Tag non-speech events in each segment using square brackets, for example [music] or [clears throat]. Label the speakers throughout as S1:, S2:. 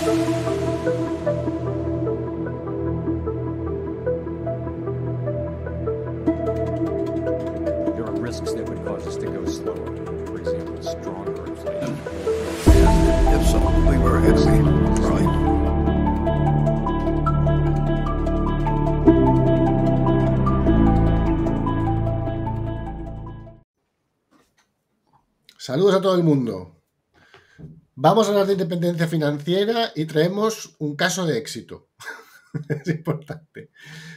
S1: There are risks that would cause us to go slower, for example, stronger inflation. right?
S2: Saludos a todo el mundo. Vamos a hablar de independencia financiera y traemos un caso de éxito. [laughs] es importante.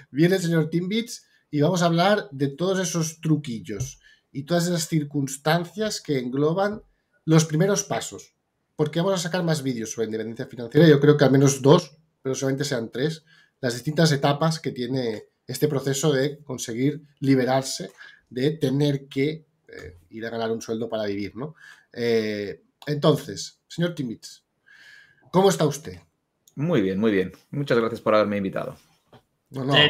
S2: Viene el señor Timbits y vamos a hablar de todos esos truquillos y todas esas circunstancias que engloban los primeros pasos. Porque vamos a sacar más vídeos sobre independencia financiera. Yo creo que al menos dos, pero solamente sean tres, las distintas etapas que tiene este proceso de conseguir liberarse de tener que eh, ir a ganar un sueldo para vivir, ¿no? Eh, entonces, señor
S3: Timbits, ¿cómo está usted? Muy bien, muy bien. Muchas gracias por haberme invitado.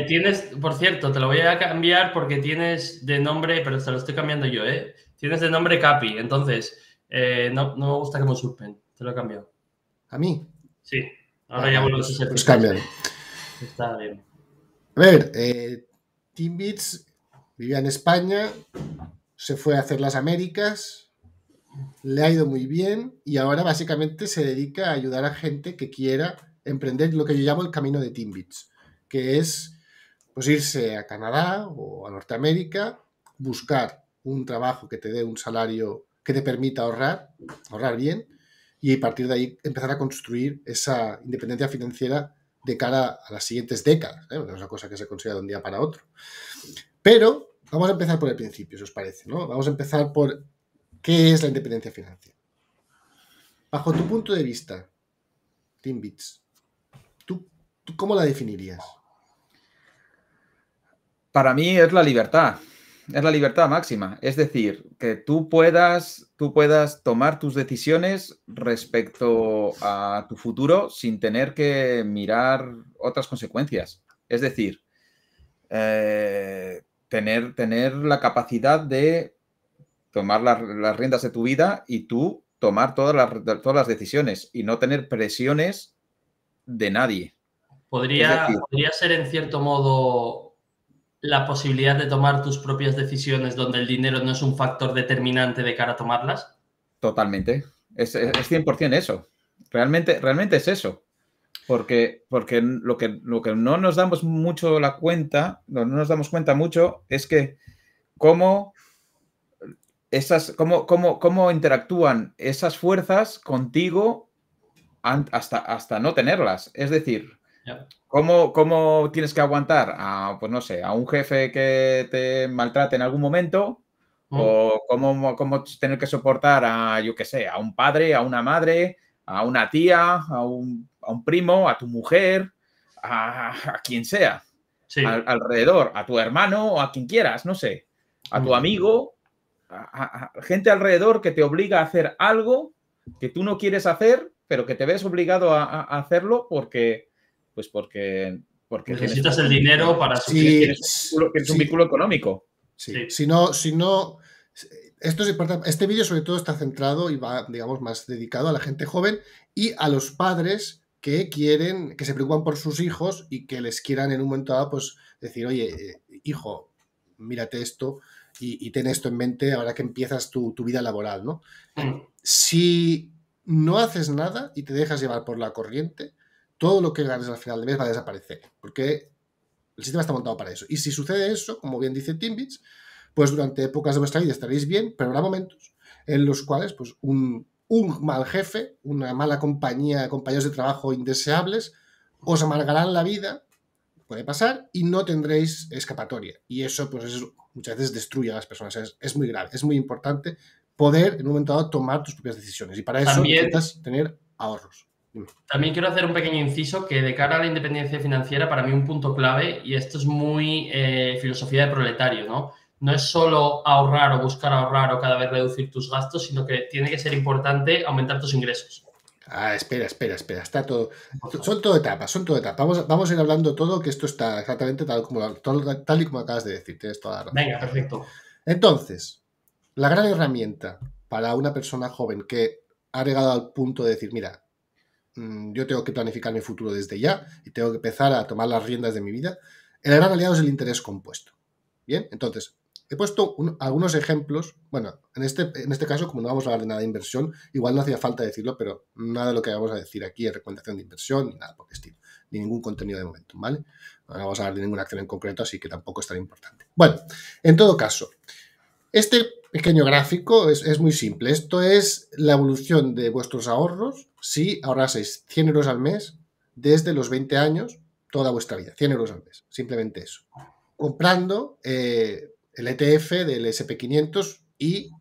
S1: tienes, por cierto, te lo voy a cambiar porque tienes de nombre, pero se lo estoy cambiando yo, ¿eh? Tienes de nombre Capi, entonces eh, no, me gusta que me usurpen. Te lo he cambiado. ¿A mí? Sí. Ahora ya vuelvo a ser. Pues cambian. Está bien.
S2: A ver, eh, Timbits vivía en España, se fue a hacer las Américas, le ha ido muy bien y ahora básicamente se dedica a ayudar a gente que quiera emprender lo que yo llamo el camino de Timbits, que es pues irse a Canadá o a Norteamérica, buscar un trabajo que te dé un salario que te permita ahorrar, ahorrar bien y a partir de ahí empezar a construir esa independencia financiera de cara a las siguientes décadas. ¿eh? es una cosa que se consiga de un día para otro. Pero vamos a empezar por el principio, si os parece. ¿no? Vamos a empezar por ¿Qué es la independencia financiera? Bajo tu punto
S3: de vista, Timbits, Bits, ¿tú, cómo la definirías? Para mí es la libertad es la libertad máxima. Es decir, que tú puedas, tú puedas tomar tus decisiones respecto a tu futuro sin tener que mirar otras consecuencias. Es decir, eh, tener, tener la capacidad de tomar las, riendas de tu vida y tú tomar todas las, todas las decisiones y no tener presiones de nadie.
S1: Podría, podría ser en cierto modo la posibilidad de tomar tus propias decisiones donde el dinero no es un factor determinante de cara a tomarlas.
S3: Totalmente. Es, 100% eso. Realmente, realmente es eso. Porque, porque lo, que, lo que no nos damos mucho la cuenta, no nos damos cuenta mucho, es que cómo esas, cómo, cómo, interactúan esas fuerzas contigo hasta, hasta no tenerlas. Es decir, ¿cómo, ¿cómo, tienes que aguantar a, pues no sé, a un jefe que te maltrate en algún momento? Mm. ¿O cómo, cómo, tener que soportar a, yo qué sé, a un padre, a una madre, a una tía, a un, a un primo, a tu mujer, a, quien sea? alrededor, a tu hermano o a quien quieras, no sé, a tu mm. amigo gente alrededor que te obliga a hacer algo que tú no quieres hacer, pero que te ves obligado a, hacerlo porque, pues porque, porque necesitas el dinero para sí, es un vínculo económico. Si no, si no,
S2: esto es importante. Este vídeo sobre todo está centrado y va, digamos, más dedicado a la gente joven y a los padres que quieren, que se preocupan por sus hijos y que les quieran en un momento dado, pues decir, oye, eh, hijo, mírate esto, y, ten esto en mente ahora que empiezas tu, vida laboral, ¿no? Si no haces nada y te dejas llevar por la corriente, todo lo que ganes al final del mes va a desaparecer, porque el sistema está montado para eso. Y si sucede eso, como bien dice Timbits, pues durante épocas de vuestra vida estaréis bien, pero habrá momentos en los cuales pues, un, un mal jefe, una mala compañía, compañeros de trabajo indeseables, os amargarán la vida puede pasar y no tendréis escapatoria. Y eso, pues, es, muchas veces destruye a las personas. Es, muy grave, es muy importante poder en un momento dado tomar tus propias decisiones. Y para eso También... necesitas tener
S1: ahorros. También quiero hacer un pequeño inciso que de cara a la independencia financiera, para mí un punto clave, y esto es muy eh, filosofía de proletario, ¿no? No es solo ahorrar o buscar ahorrar o cada vez reducir tus gastos, sino que tiene que ser importante aumentar tus ingresos.
S2: Ah, espera, espera, espera. Está todo. Son todo etapas, son todo etapas. Vamos, vamos a ir hablando todo, que esto está exactamente tal, como, y como acabas de decir. Venga, perfecto. Entonces, la gran herramienta para una persona joven que ha llegado al punto de decir, mira, mm, yo tengo que planificar mi futuro desde ya y tengo que empezar a tomar las riendas de mi vida, el gran aliado es el interés compuesto. Bien, entonces, He puesto algunos ejemplos. Bueno, en este, en este caso, como no vamos a hablar de nada de inversión, igual no hacía falta decirlo, pero nada de lo que vamos a decir aquí es recomendación de inversión ni nada por el estilo, ni ningún contenido de momento, ¿vale? No vamos a hablar de ninguna acción en concreto, así que tampoco es tan importante. Bueno, en todo caso, este pequeño gráfico es, muy simple. Esto es la evolución de vuestros ahorros si ahorraseis 100 euros al mes desde los 20 años toda vuestra vida, 100 euros al mes, simplemente eso. Comprando eh, el ETF del SP500 y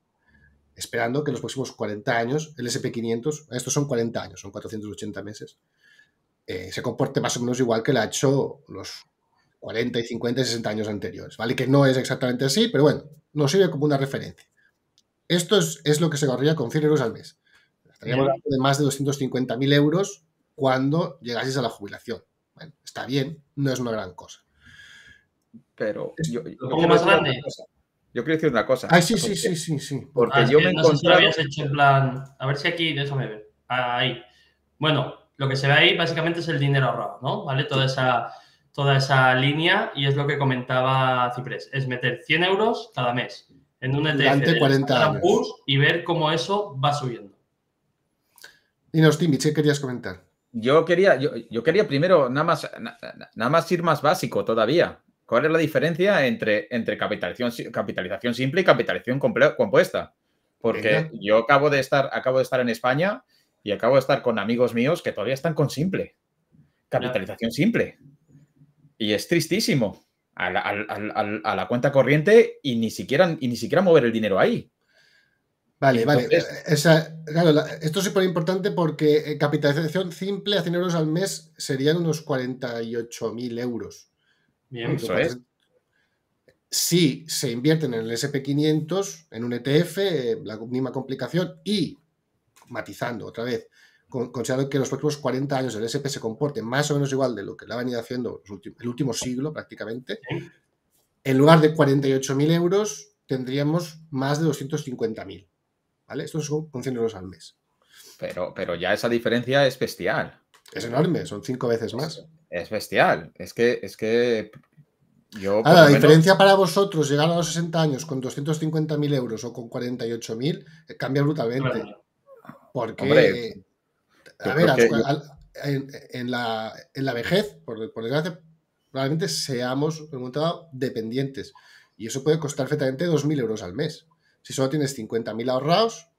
S2: esperando que en los próximos 40 años el SP500, estos son 40 años, son 480 meses, eh, se comporte más o menos igual que lo ha hecho los 40 y 50 y 60 años anteriores. ¿Vale? Que no es exactamente así, pero bueno, nos sirve como una referencia. Esto es, lo que se corría con 100 euros al mes. Estaríamos hablando de más de 250.000 euros cuando llegases a la jubilación. Bueno, está bien, no es una gran
S3: cosa pero yo, yo más grande. Yo quiero decir una cosa. Ah, sí, sí, sí, sí, sí. Porque ah, yo me encontré
S1: encontraba... A ver si aquí, déjame ver. Ahí. Bueno, lo que se ve ahí básicamente es el dinero ahorrado, ¿no? ¿Vale? Toda esa, toda esa línea y es lo que comentaba Ciprés. Es meter 100 euros cada mes en un
S2: ETF. 40
S3: Y ver cómo eso va subiendo.
S2: Dinos, Timmy, ¿qué querías comentar?
S3: Yo quería, yo, quería primero nada más, nada más ir más básico todavía. ¿Cuál es la diferencia entre, entre capitalización, capitalización simple y capitalización compuesta? Porque yo acabo de, estar, acabo de estar en España y acabo de estar con amigos míos que todavía están con simple. Capitalización simple. Y es tristísimo. A la, cuenta corriente y ni siquiera, ni siquiera mover el dinero ahí. Vale, vale.
S2: esto es súper importante porque eh, capitalización simple a 100 euros al mes serían unos 48.000 euros.
S1: Bien, es.
S2: Si pues, se invierten en el SP500, en un ETF, eh, la misma complicación y, matizando otra vez, considerando que los próximos 40 años el SP se comporte más o menos igual de lo que lo ha venido haciendo el último siglo prácticamente, en lugar de 48.000 euros tendríamos más de 250.000. ¿Vale? Estos son con 100 euros al mes.
S3: Pero, pero ya esa diferencia es bestial. Es enorme, son cinco veces más. Es bestial. Es que, es que yo. la diferencia
S2: para vosotros, llegar a los 60 años con 250.000 euros o con 48.000, eh, cambia brutalmente. Porque. en, la, vejez, por, desgracia, probablemente seamos, preguntado dependientes. Y eso puede costar perfectamente 2.000 euros al mes. Si solo tienes 50.000 ahorrados,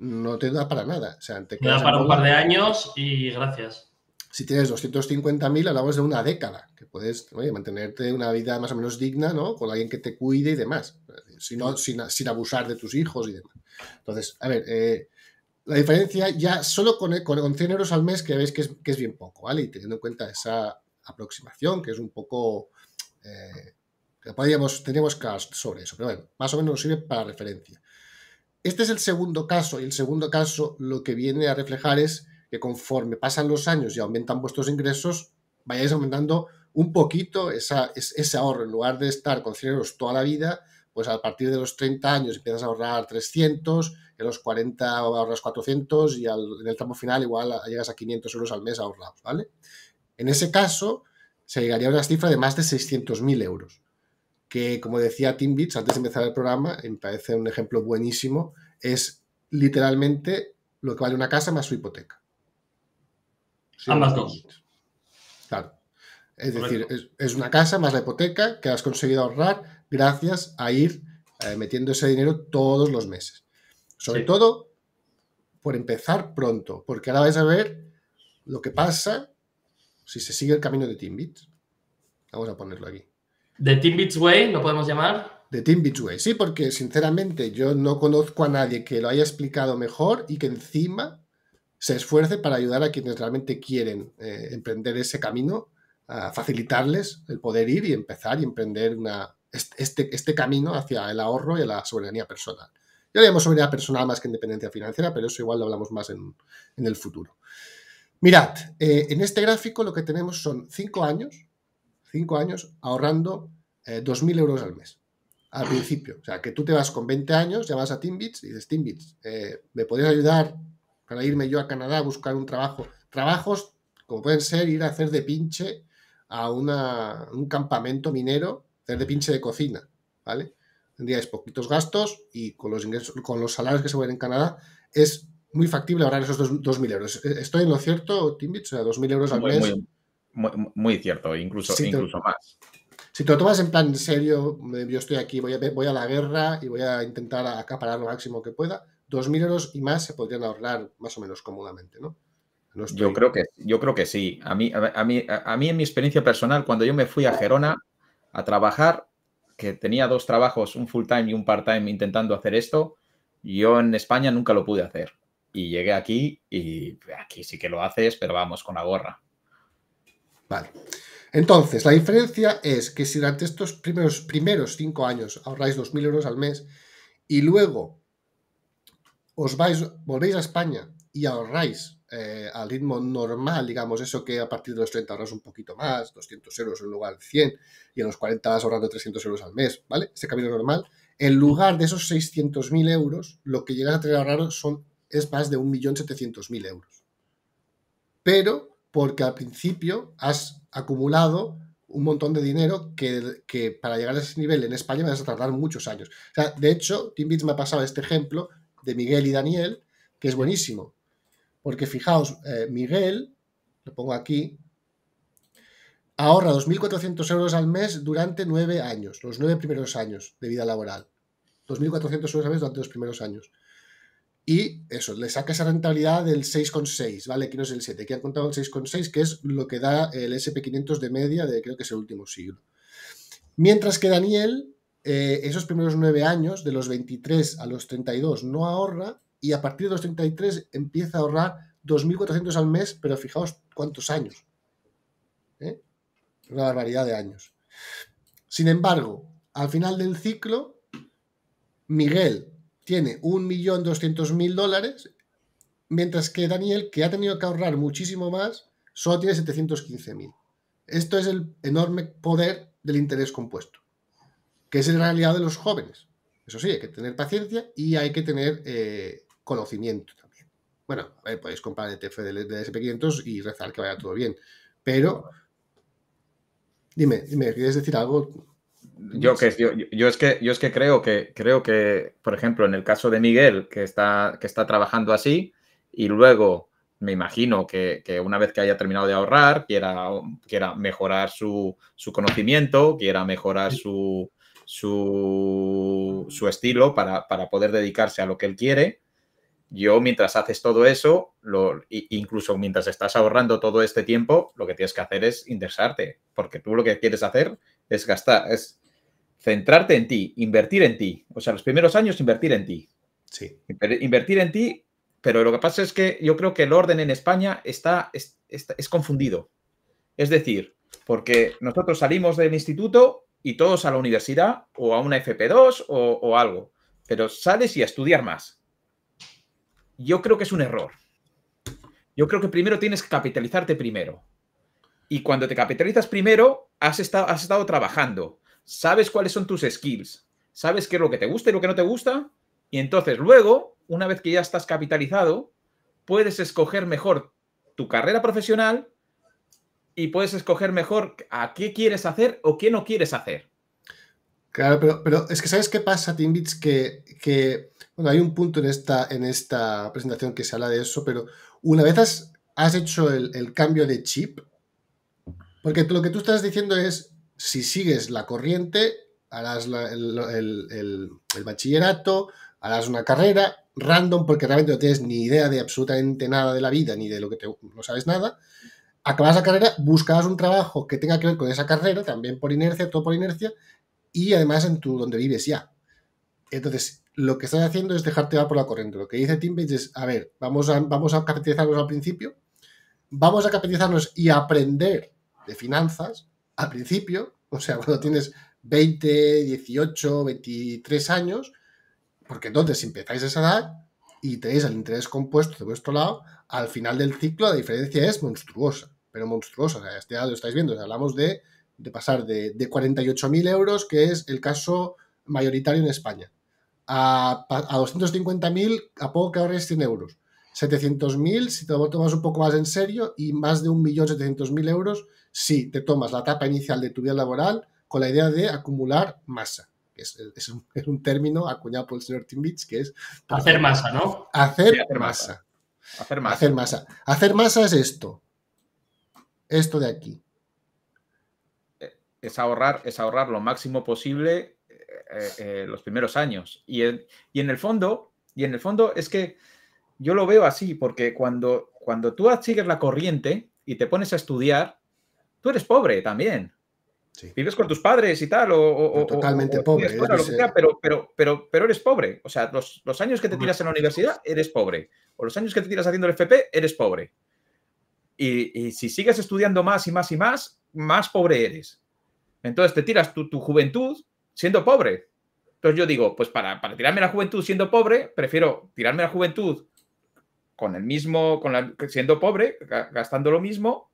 S2: no te da para nada. O te da para un par de
S1: años y gracias
S2: si tienes 250.000, hablamos de una década, que puedes mantenerte una vida más o menos digna, ¿no? Con alguien que te cuide y demás, sin, abusar de tus hijos y demás. Entonces, a ver, eh, la diferencia ya solo con, 100 euros al mes que veis que es, que es, bien poco, ¿vale? Y teniendo en cuenta esa aproximación, que es un poco... Eh, que podríamos teníamos casos sobre eso, pero bueno, más o menos nos sirve para referencia. Este es el segundo caso, y el segundo caso lo que viene a reflejar es que conforme pasan los años y aumentan vuestros ingresos, vayáis aumentando un poquito esa, ese ahorro. En lugar de estar con 100 euros toda la vida, pues a partir de los 30 años empiezas a ahorrar 300, en los 40 ahorras 400 y en el tramo final igual llegas a 500 euros al mes ahorrados, ¿vale? En ese caso, se llegaría a una cifra de más de 600.000 euros, que como decía Tim bits antes de empezar el programa, y me parece un ejemplo buenísimo, es literalmente lo que vale una casa más su hipoteca dos. Claro. Es decir, es, una casa más la hipoteca que has conseguido ahorrar gracias a ir eh, metiendo ese dinero todos los meses. Sobre todo por empezar pronto, porque ahora vais a ver lo que pasa si se sigue el camino de Timbits. Vamos a ponerlo aquí.
S1: ¿De Timbits Way lo podemos llamar?
S2: De Timbits Way, sí, porque sinceramente yo no conozco a nadie que lo haya explicado mejor y que encima se esfuerce para ayudar a quienes realmente quieren eh, emprender ese camino, a facilitarles el poder ir y empezar y emprender una, este, este camino hacia el ahorro y la soberanía personal. Ya llamamos soberanía personal más que independencia financiera, pero eso igual lo hablamos más en, en el futuro. Mirad, eh, en este gráfico lo que tenemos son cinco años, cinco años ahorrando eh, 2.000 euros al mes, al principio. O sea, que tú te vas con 20 años, ya vas a Timbits y dices, Timbits, eh, ¿me podrías ayudar para irme yo a Canadá a buscar un trabajo. Trabajos como pueden ser ir a hacer de pinche a un campamento minero, hacer de pinche de cocina, ¿vale? es poquitos gastos y con los, ingresos, con los salarios que se ven en Canadá es muy factible ahorrar esos 2.000 euros. E-, ¿Estoy en lo cierto, Timbits? O sea, 2.000 euros al mes.
S3: Muy, cierto, incluso, incluso más.
S2: Si te lo tomas en plan serio, eh, yo estoy aquí, voy a, voy a la guerra y voy a intentar acaparar lo máximo que pueda, 2.000 euros y más se podrían ahorrar más o menos cómodamente, ¿no?
S3: yo, creo que, yo creo que sí. A mí, a, mí, a mí, en mi experiencia personal, cuando yo me fui a Gerona a trabajar, que tenía dos trabajos, un full time y un part time intentando hacer esto, yo en España nunca lo pude hacer. Y llegué aquí y aquí sí que lo haces, pero vamos, con la gorra.
S2: Vale. Entonces, la diferencia es que si durante estos primeros, primeros cinco años ahorráis 2.000 euros al mes y luego os vais, volvéis a España y ahorráis eh, al ritmo normal, digamos, eso que a partir de los 30 ahorras un poquito más, 200 euros en lugar de 100, y en los 40 vas ahorrando 300 euros al mes, ¿vale? Ese camino normal. En lugar de esos 600.000 euros, lo que llegas a tener ahorrado son, es más de 1.700.000 euros. Pero porque al principio has acumulado un montón de dinero que, para llegar a ese nivel en España vas a tardar muchos años. O sea, de hecho, Tim me ha pasado este ejemplo de Miguel y Daniel, que es buenísimo. Porque fijaos, eh, Miguel, lo pongo aquí, ahorra 2.400 euros al mes durante nueve años, los nueve primeros años de vida laboral. 2.400 euros al mes durante los primeros años. Y eso, le saca esa rentabilidad del 6,6, ¿vale? Aquí no es el 7, aquí han contado el 6,6, que es lo que da el SP500 de media de creo que es el último siglo. Mientras que Daniel eh, esos primeros nueve años, de los 23 a los 32, no ahorra y a partir de los 33 empieza a ahorrar 2.400 al mes, pero fijaos cuántos años. ¿eh? Una barbaridad de años. Sin embargo, al final del ciclo, Miguel tiene 1.200.000 dólares, mientras que Daniel, que ha tenido que ahorrar muchísimo más, solo tiene 715.000. Esto es el enorme poder del interés compuesto que es el realidad de los jóvenes. Eso sí, hay que tener paciencia y hay que tener eh, conocimiento también. Bueno, ver, podéis comprar el ETF e de SP500 y rezar que vaya todo bien, pero dime, dime, ¿quieres decir algo?
S3: Yo, es que, yo es que creo que creo que, por ejemplo, en el caso de Miguel, que está, que está trabajando así, y luego me imagino que, una vez que haya terminado de ahorrar, quiera, quiera mejorar su, su conocimiento, quiera mejorar su, su, estilo para, poder dedicarse a lo que él quiere. Yo, mientras haces todo eso, lo, incluso mientras estás ahorrando todo este tiempo, lo que tienes que hacer es interesarte, porque tú lo que quieres hacer es gastar, es centrarte en ti, invertir en ti. O sea, los primeros años invertir en ti. Sí. Invertir en ti, pero lo que pasa es que yo creo que el orden en España está, es, es confundido. Es decir, porque nosotros salimos del instituto y todos a la universidad o a una FP2 o, algo, pero sales y a estudiar más. Yo creo que es un error. Yo creo que primero tienes que capitalizarte primero. Y cuando te capitalizas primero, has estado, has estado trabajando, sabes cuáles son tus skills, sabes qué es lo que te gusta y lo que no te gusta, y entonces luego, una vez que ya estás capitalizado, puedes escoger mejor tu carrera profesional y puedes escoger mejor a qué quieres hacer o qué no quieres hacer.
S2: Claro, pero, es que ¿sabes qué pasa, Timbits? Que, que bueno, hay un punto en esta, en esta presentación que se habla de eso, pero una vez has, hecho el, cambio de chip, porque lo que tú estás diciendo es, si sigues la corriente, harás el, bachillerato, harás una carrera random porque realmente no tienes ni idea de absolutamente nada de la vida, ni de lo que te, no sabes nada, acabas la carrera, buscas un trabajo que tenga que ver con esa carrera, también por inercia, todo por inercia, y además en tu donde vives ya. Entonces, lo que estás haciendo es dejarte ir por la corriente. Lo que dice Page es, a ver, vamos a, vamos a capitalizarnos al principio, vamos a capitalizarnos y aprender de finanzas al principio, o sea, cuando tienes 20, 18, 23 años, porque entonces empezáis a esa edad y tenéis el interés compuesto de vuestro lado, al final del ciclo la diferencia es monstruosa pero monstruosa. ya este lo estáis viendo. hablamos de, pasar de, de 48.000 euros, que es el caso mayoritario en España, a, a 250.000 a poco que ahora es 100 euros. 700.000 si te lo tomas un poco más en serio y más de 1.700.000 euros si te tomas la etapa inicial de tu vida laboral con la idea de acumular masa. Es, es, un, término acuñado por el señor Timbits que es...
S1: Hacer masa, ¿no?
S2: Hacer, masa. Hacer masa. Hacer masa. Hacer masa es esto esto de aquí.
S3: Es ahorrar, es ahorrar lo máximo posible eh, eh, eh, los primeros años. Y en, y en el fondo, y en el fondo es que yo lo veo así, porque cuando, cuando tú sigues la corriente y te pones a estudiar, tú eres pobre también. Vives con tus padres y tal, o, totalmente pobre, pero, pero, pero, pero eres pobre. O sea, los, los años que te tiras en la universidad, eres pobre. O los años que te tiras haciendo el FP, eres pobre. Y, si sigues estudiando más y más y más, más pobre eres. Entonces te tiras tu, juventud siendo pobre. Entonces yo digo, pues para, para, tirarme la juventud siendo pobre, prefiero tirarme la juventud con el mismo, con la, siendo pobre, gastando lo mismo,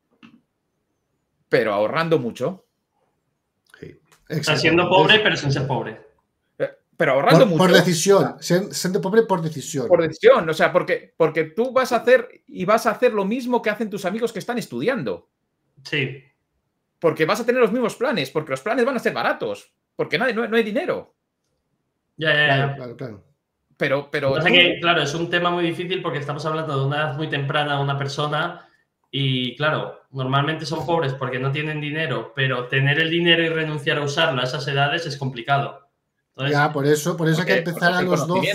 S3: pero ahorrando mucho. Sí. Está siendo pobre, pero sin ser pobre pero ahorrando mucho. Por
S1: decisión,
S2: siendo pobre por decisión. Por
S3: decisión, o sea, porque, porque tú vas a hacer y vas a hacer lo mismo que hacen tus amigos que están estudiando. Sí. Porque vas a tener los mismos planes, porque los planes van a ser baratos, porque nadie, no, hay dinero. Ya, ya, ya. Claro, claro,
S1: Pero, pero. claro, es un tema muy difícil porque estamos hablando de una edad muy temprana una persona y, claro, normalmente son pobres porque no tienen dinero, pero tener el dinero y renunciar a usarlo a esas edades es complicado
S2: ya, por eso, por eso hay que empezar a los 12.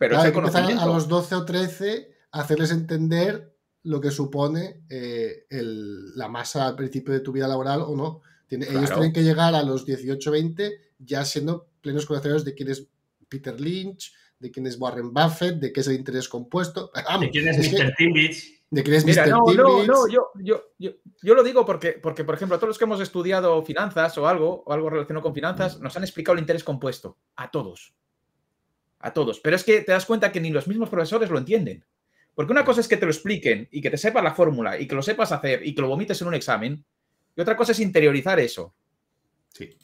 S2: hay a los 12 o 13 a hacerles entender lo que supone eh, la masa al principio de tu vida laboral o no. Ellos tienen que llegar a los 18 20 ya siendo plenos conocedores de quién es Peter Lynch, de quién es Warren Buffett, de qué es el interés compuesto.
S1: de quién es, no, no,
S3: yo, lo digo porque, porque, por ejemplo, a todos los que hemos estudiado finanzas o algo, o algo relacionado con finanzas, nos han explicado el interés compuesto. A todos. A todos. Pero es que te das cuenta que ni los mismos profesores lo entienden. Porque una cosa es que te lo expliquen y que te sepas la fórmula y que lo sepas hacer y que lo vomites en un examen. Y otra cosa es interiorizar eso. Sí.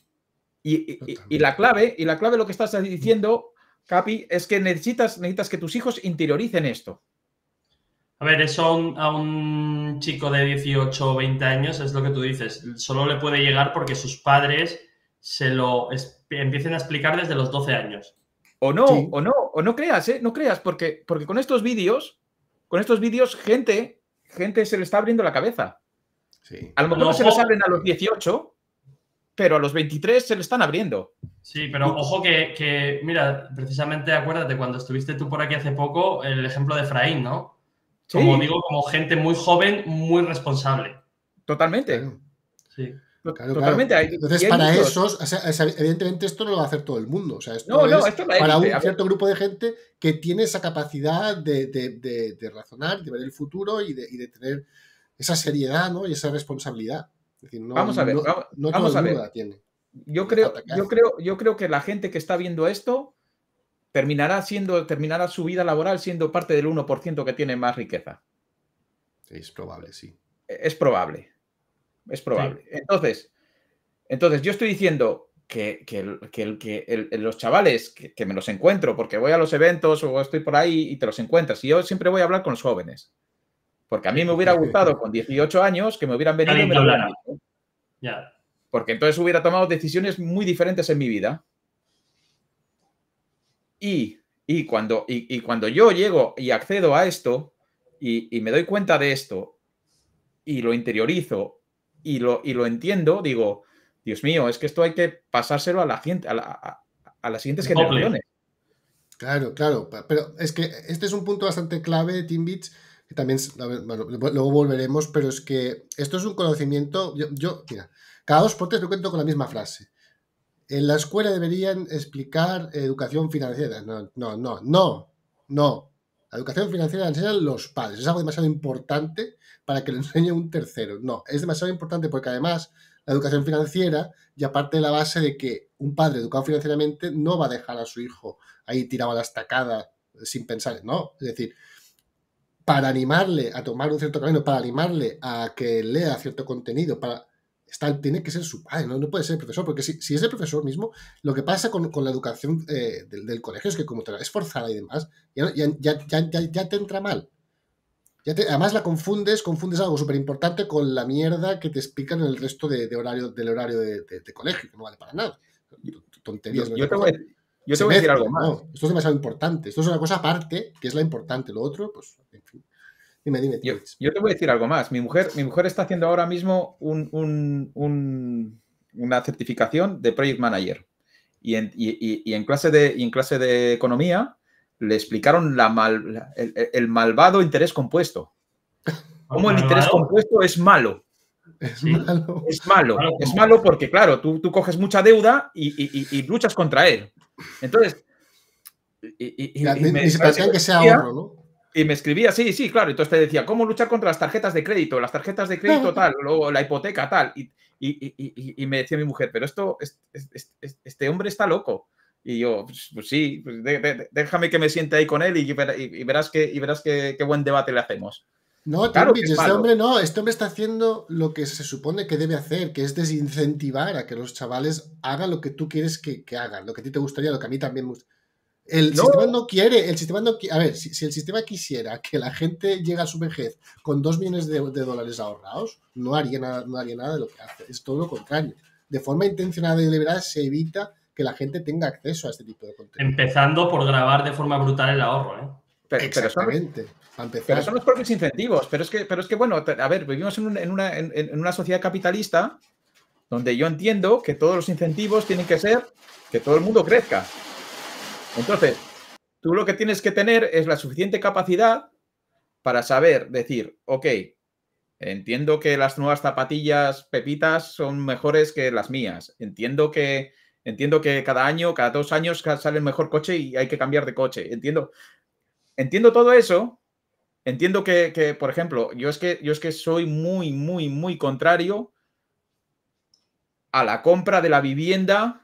S3: Y, y la clave, y la clave lo que estás diciendo, Capi, es que necesitas, necesitas que tus hijos interioricen esto.
S1: A ver, eso a un, chico de 18 o 20 años es lo que tú dices. Solo le puede llegar porque sus padres se lo empiecen a explicar desde los 12 años. O no, o no,
S3: o no creas, ¿eh? No creas, porque, porque con estos vídeos, con estos vídeos, gente, gente se le está abriendo la cabeza.
S1: Sí. A lo mejor no se les abren
S3: a los 18, pero a los 23 se le están abriendo.
S1: Sí, pero ojo que, que mira, precisamente acuérdate, cuando estuviste tú por aquí hace poco, el ejemplo de Efraín, ¿no? Como digo, como gente muy joven, muy responsable.
S3: Totalmente. Sí. Totalmente. Entonces,
S1: para
S2: esos, evidentemente esto no lo va a hacer todo el mundo. O sea, esto no, para un cierto grupo de gente que tiene esa capacidad de, razonar, de ver el futuro y, de,
S3: tener esa seriedad y esa responsabilidad.
S2: no, vamos a ver, vamos, a ver.
S3: tiene. Yo creo, yo, creo, yo creo que la gente que está viendo esto terminará, siendo, terminará su vida laboral siendo parte del 1% que tiene más riqueza. Es probable, sí. E-, es probable. Es probable. Entonces, entonces, yo estoy diciendo que, que, los chavales que, me los encuentro, porque voy a los eventos o estoy por ahí y te los encuentras, y yo siempre voy a hablar con los jóvenes. Porque a mí me hubiera [laughs] gustado con 18 años que me hubieran venido y me lo hubieran Porque entonces hubiera tomado decisiones muy diferentes en mi vida. Y, cuando, y, cuando yo llego y accedo a esto y, me doy cuenta de esto y lo interiorizo y lo, y lo entiendo, digo, Dios mío, es que esto hay que pasárselo a, la, gente, a, la, a, las siguientes generaciones.
S2: Claro, claro, pero es que este es un punto bastante clave de Team que también, luego volveremos, pero es que esto es un conocimiento, yo, yo mira, cada dos portes lo cuento con la misma frase. En la escuela deberían explicar educación financiera. No, no, no, no, no. La educación financiera la enseñan los padres. Es algo demasiado importante para que lo [laughs] enseñe un tercero. No, es demasiado importante porque además la educación financiera ya parte de la base de que un padre educado financieramente no va a dejar a su hijo ahí tirado a la estacada sin pensar. No, es decir, para animarle a tomar un cierto camino, para animarle a que lea cierto contenido, para tiene que ser su padre, ¿no? puede ser el profesor, porque si, es el profesor mismo, lo que pasa con, la educación eh, del, colegio es que como te la es forzada y demás, ya, te entra mal. además la confundes, confundes algo súper importante con la mierda que te explican en el resto de, horario, del horario de, colegio, que no vale para nada. Tonterías.
S3: Yo, te a decir algo más. esto es demasiado importante. Esto es una cosa aparte, que es la importante. Lo otro, pues, en fin. Yo, te voy a decir algo más. Mi mujer, mi mujer está haciendo ahora mismo una certificación de Project Manager. Y en, clase, de, economía le explicaron el, malvado interés compuesto. ¿Cómo el interés compuesto es malo? Es malo. Es malo. porque, claro, tú, coges mucha deuda y, luchas contra él. Entonces. Y, y, se que sea ahorro, ¿no? Y me escribía, sí, sí, claro. Entonces te decía, ¿cómo luchar contra las tarjetas de crédito? Las tarjetas de crédito [laughs] tal, luego la hipoteca tal. Y, me decía mi mujer, pero esto, este, hombre está loco. Y yo, pues, pues sí, pues déjame que me siente ahí con él y, verás que verás qué buen debate le hacemos. No, claro este hombre
S2: no, este hombre está haciendo lo que se supone que debe hacer, que es desincentivar a que los chavales hagan lo que tú quieres que, que hagan, lo que a ti te gustaría, lo que a mí también me gustaría. El sistema no quiere, el sistema no A ver, si, el sistema quisiera que la gente llegue a su vejez con dos millones de, dólares ahorrados, no haría, nada, no nada de lo que hace. Es todo lo contrario. De forma intencionada y deliberada se evita que la gente tenga acceso a este tipo de
S1: contenido. Empezando por grabar de
S3: forma brutal el ahorro, ¿eh? Pero, Exactamente. Pero son, los propios incentivos. Pero es que, pero es que bueno, a ver, vivimos en una sociedad capitalista donde yo entiendo que todos los incentivos tienen que ser que todo el mundo crezca. Entonces, tú lo que tienes que tener es la suficiente capacidad para saber decir, ok, entiendo que las nuevas zapatillas pepitas son mejores que las mías, entiendo que, entiendo que cada año, cada dos años sale el mejor coche y hay que cambiar de coche, entiendo, entiendo todo eso, entiendo que, que, por ejemplo, yo es que, yo es que soy muy, muy, muy contrario a la compra de la vivienda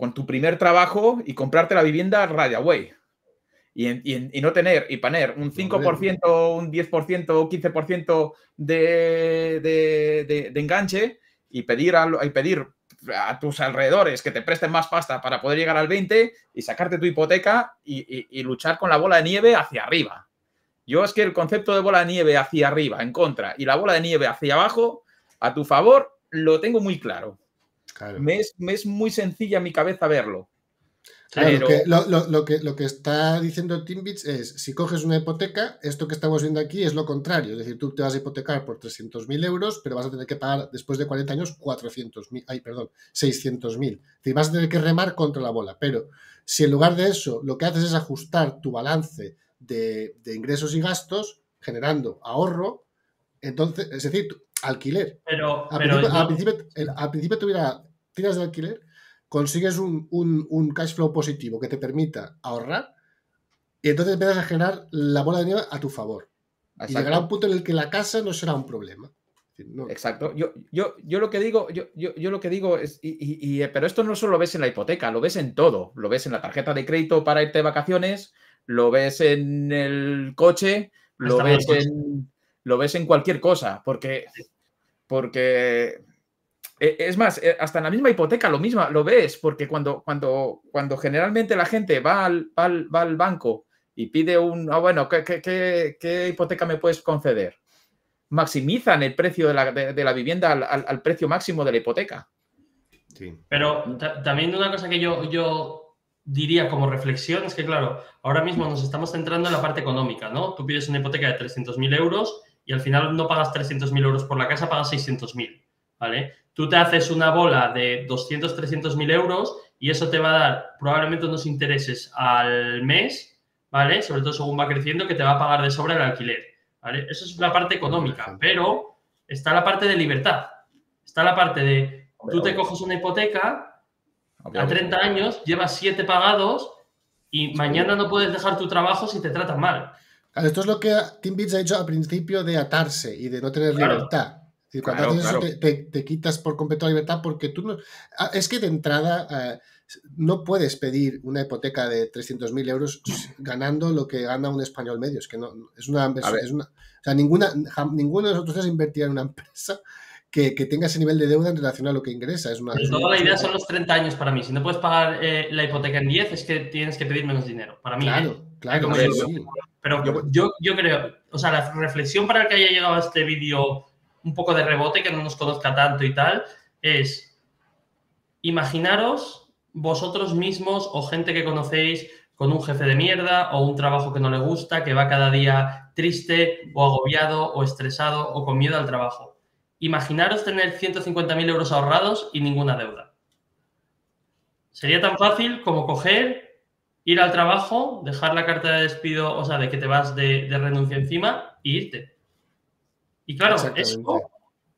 S3: con tu primer trabajo y comprarte la vivienda Radio Y, y, no tener, y poner un 5%, un 10%, un 15% de, de, de, enganche y pedir, a, y pedir a tus alrededores que te presten más pasta para poder llegar al 20 y sacarte tu hipoteca y, y luchar con la bola de nieve hacia arriba. Yo es que el concepto de bola de nieve hacia arriba, en contra, y la bola de nieve hacia abajo, a tu favor, lo tengo muy claro. Me, es, muy sencilla mi cabeza verlo. lo,
S2: que, lo, que, está diciendo Timbits es, si coges una hipoteca, esto que estamos viendo aquí es lo contrario. Es decir, tú te vas a hipotecar por 300.000 euros, pero vas a tener que pagar después de 40 años 400.000, ay, perdón, 600.000. Te vas a tener que remar contra la bola. Pero si en lugar de eso lo que haces es ajustar tu balance de, ingresos y gastos, generando ahorro, entonces, es decir, alquiler.
S1: Pero, al,
S2: principio, tuviera tiras de alquiler, consigues un, cash flow positivo que te permita ahorrar y entonces empiezas a generar la bola de nieve a tu favor. Y llegará un punto en el que la casa no
S3: será un problema. Exacto. Yo, yo, lo que digo, yo, lo que digo es, eh, pero esto no solo lo ves en la hipoteca, lo ves en todo. Lo ves en la tarjeta de crédito para irte de vacaciones, lo ves en el coche, lo, ves
S1: en,
S3: lo ves en cualquier cosa, porque, porque e, es más, eh, hasta en la misma hipoteca lo mismo, lo ves, porque cuando, cuando, cuando generalmente la gente va al, va al, banco y pide un, ah, bueno, ¿qué, hipoteca me puedes conceder? Maximizan el precio de la, vivienda al, precio máximo de la hipoteca.
S1: Pero también una cosa que yo, yo diría como reflexión es que, claro, ahora mismo nos estamos centrando en la parte económica, ¿no? Tú pides una hipoteca de 300.000 euros y al final no pagas 300.000 euros por la casa, pagas 600.000. ¿vale? Tú te haces una bola de 200, 300 mil euros y eso te va a dar probablemente unos intereses al mes, ¿vale? Sobre todo según va creciendo, que te va a pagar de sobra el alquiler, Eso es la parte económica, pero está la parte de libertad. Está la parte de, tú te coges una hipoteca, a 30 años, llevas 7 pagados y mañana no puedes dejar tu trabajo si te tratan mal.
S2: Esto es lo que Tim Beats ha dicho al principio de atarse y de no tener libertad. Y cuando te, quitas por completo la libertad porque tú no... Ah, es que de entrada ah, no puedes pedir una hipoteca de 300.000 euros ganando lo que gana un español medio. Es que no, es una... Es o sea, ninguna, ninguno de nosotros invertido en una empresa que, tenga ese nivel de deuda en relación a lo que ingresa. Es una, la idea son
S1: los 30 años para mí. Si no puedes pagar eh, la hipoteca en 10, es que tienes que pedir menos dinero. Para mí. ¿eh? Claro, claro. Pero, yo, yo creo, o sea, la reflexión para que haya llegado a este vídeo un poco de rebote, que no nos conozca tanto y tal, es imaginaros vosotros mismos o gente que conocéis con un jefe de mierda o un trabajo que no le gusta, que va cada día triste o agobiado o estresado o con miedo al trabajo. Imaginaros tener 150.000 euros ahorrados y ninguna deuda. Sería tan fácil como coger, ir al trabajo, dejar la carta de despido, o sea, de que te vas de, renuncia encima y e irte. Y claro, eso,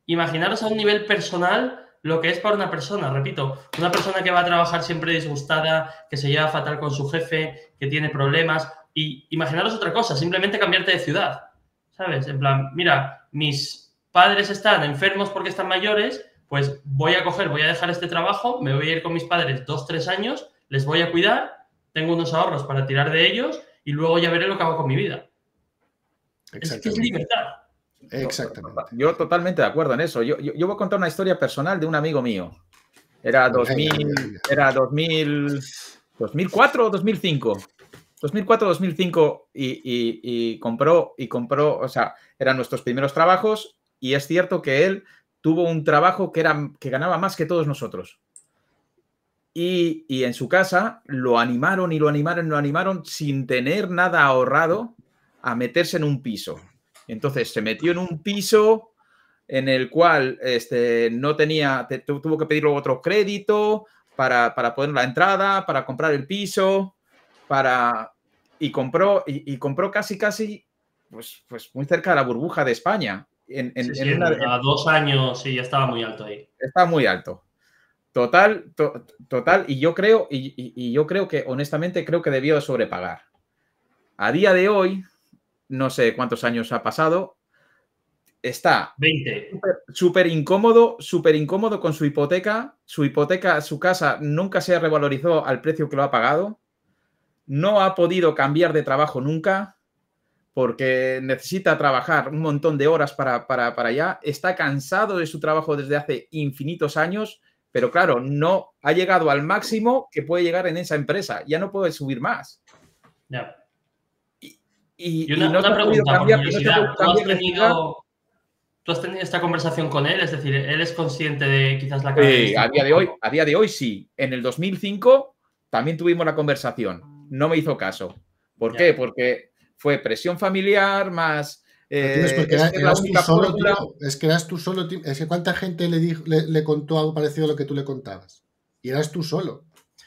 S1: imaginaros a un nivel personal lo que es para una persona, repito, una persona que va a trabajar siempre disgustada, que se lleva fatal con su jefe, que tiene problemas, y imaginaros otra cosa, simplemente cambiarte de ciudad, ¿sabes? En plan, mira, mis padres están enfermos porque están mayores, pues voy a coger, voy a dejar este trabajo, me voy a ir con mis padres dos, tres años, les voy a cuidar, tengo unos ahorros para tirar de ellos y luego ya veré lo que hago con mi vida. Es que es libertad.
S3: Exactamente. Yo totalmente de acuerdo en eso. Yo, yo, voy a contar una historia personal de un amigo mío. Era 2000, era 2000, 2004 o 2005. 2004, o 2005 y, y, compró, y compró, o sea, eran nuestros primeros trabajos y es cierto que él tuvo un trabajo que, era, que ganaba más que todos nosotros. Y, y en su casa lo animaron y lo animaron y lo animaron sin tener nada ahorrado a meterse en un piso entonces se metió en un piso en el cual este, no tenía, tuvo que pedir luego otro crédito para, poner la entrada, para comprar el piso, para... Y compró, y, compró casi, casi, pues, pues muy cerca de la burbuja de España. En, en, sí, sí, a
S1: dos años, sí, ya estaba muy alto ahí.
S3: Estaba muy alto. Total, total, y yo creo, y yo creo que, honestamente, creo que debió sobrepagar. A día de hoy, no sé cuántos años ha pasado. Está 20. súper incómodo, súper incómodo con su hipoteca. Su hipoteca, su casa nunca se revalorizó al precio que lo ha pagado. No ha podido cambiar de trabajo nunca porque necesita trabajar un montón de horas para, para, para allá. Está cansado de su trabajo desde hace infinitos años, pero claro, no ha llegado al máximo que puede llegar en esa empresa. Ya no puede subir más. Y, una, pregunta,
S1: ¿Tú, has tenido, esta conversación con él? Es decir, ¿él es consciente de quizás la eh, Sí, este a día de hoy,
S3: a día de hoy sí. En el 2005 también tuvimos la conversación. No me hizo caso. ¿Por qué? Porque fue presión familiar más... Eh, es, que eras,
S2: tú solo, es que cuánta gente le, dijo, le, contó algo parecido a lo que tú le contabas.
S3: Y eras tú solo.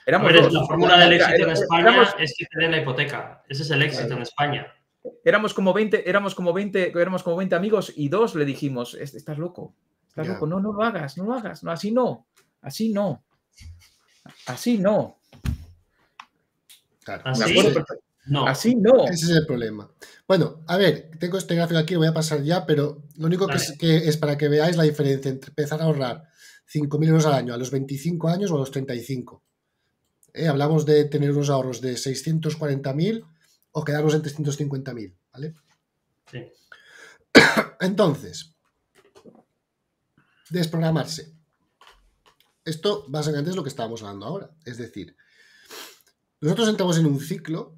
S3: la fórmula del éxito en España es que
S1: te den la hipoteca. Ese es el éxito en
S3: España éramos como 20, éramos como 20, éramos como 20 amigos y dos le dijimos, estás loco, estás loco, no, no lo hagas, no lo hagas, así no, así no, así no.
S2: Así, no. Ese es el problema. Bueno, a ver, tengo este gráfico aquí, lo voy a pasar ya, pero lo único que es, para que veáis la diferencia entre empezar a ahorrar 5.000 euros al año a los 25 años o a los 35. Eh, hablamos de tener unos ahorros de 640.000 o quedarnos en 350.000, ¿vale? Sí. [coughs] Entonces, desprogramarse. Esto básicamente es lo que estábamos hablando ahora. Es decir, nosotros entramos en un ciclo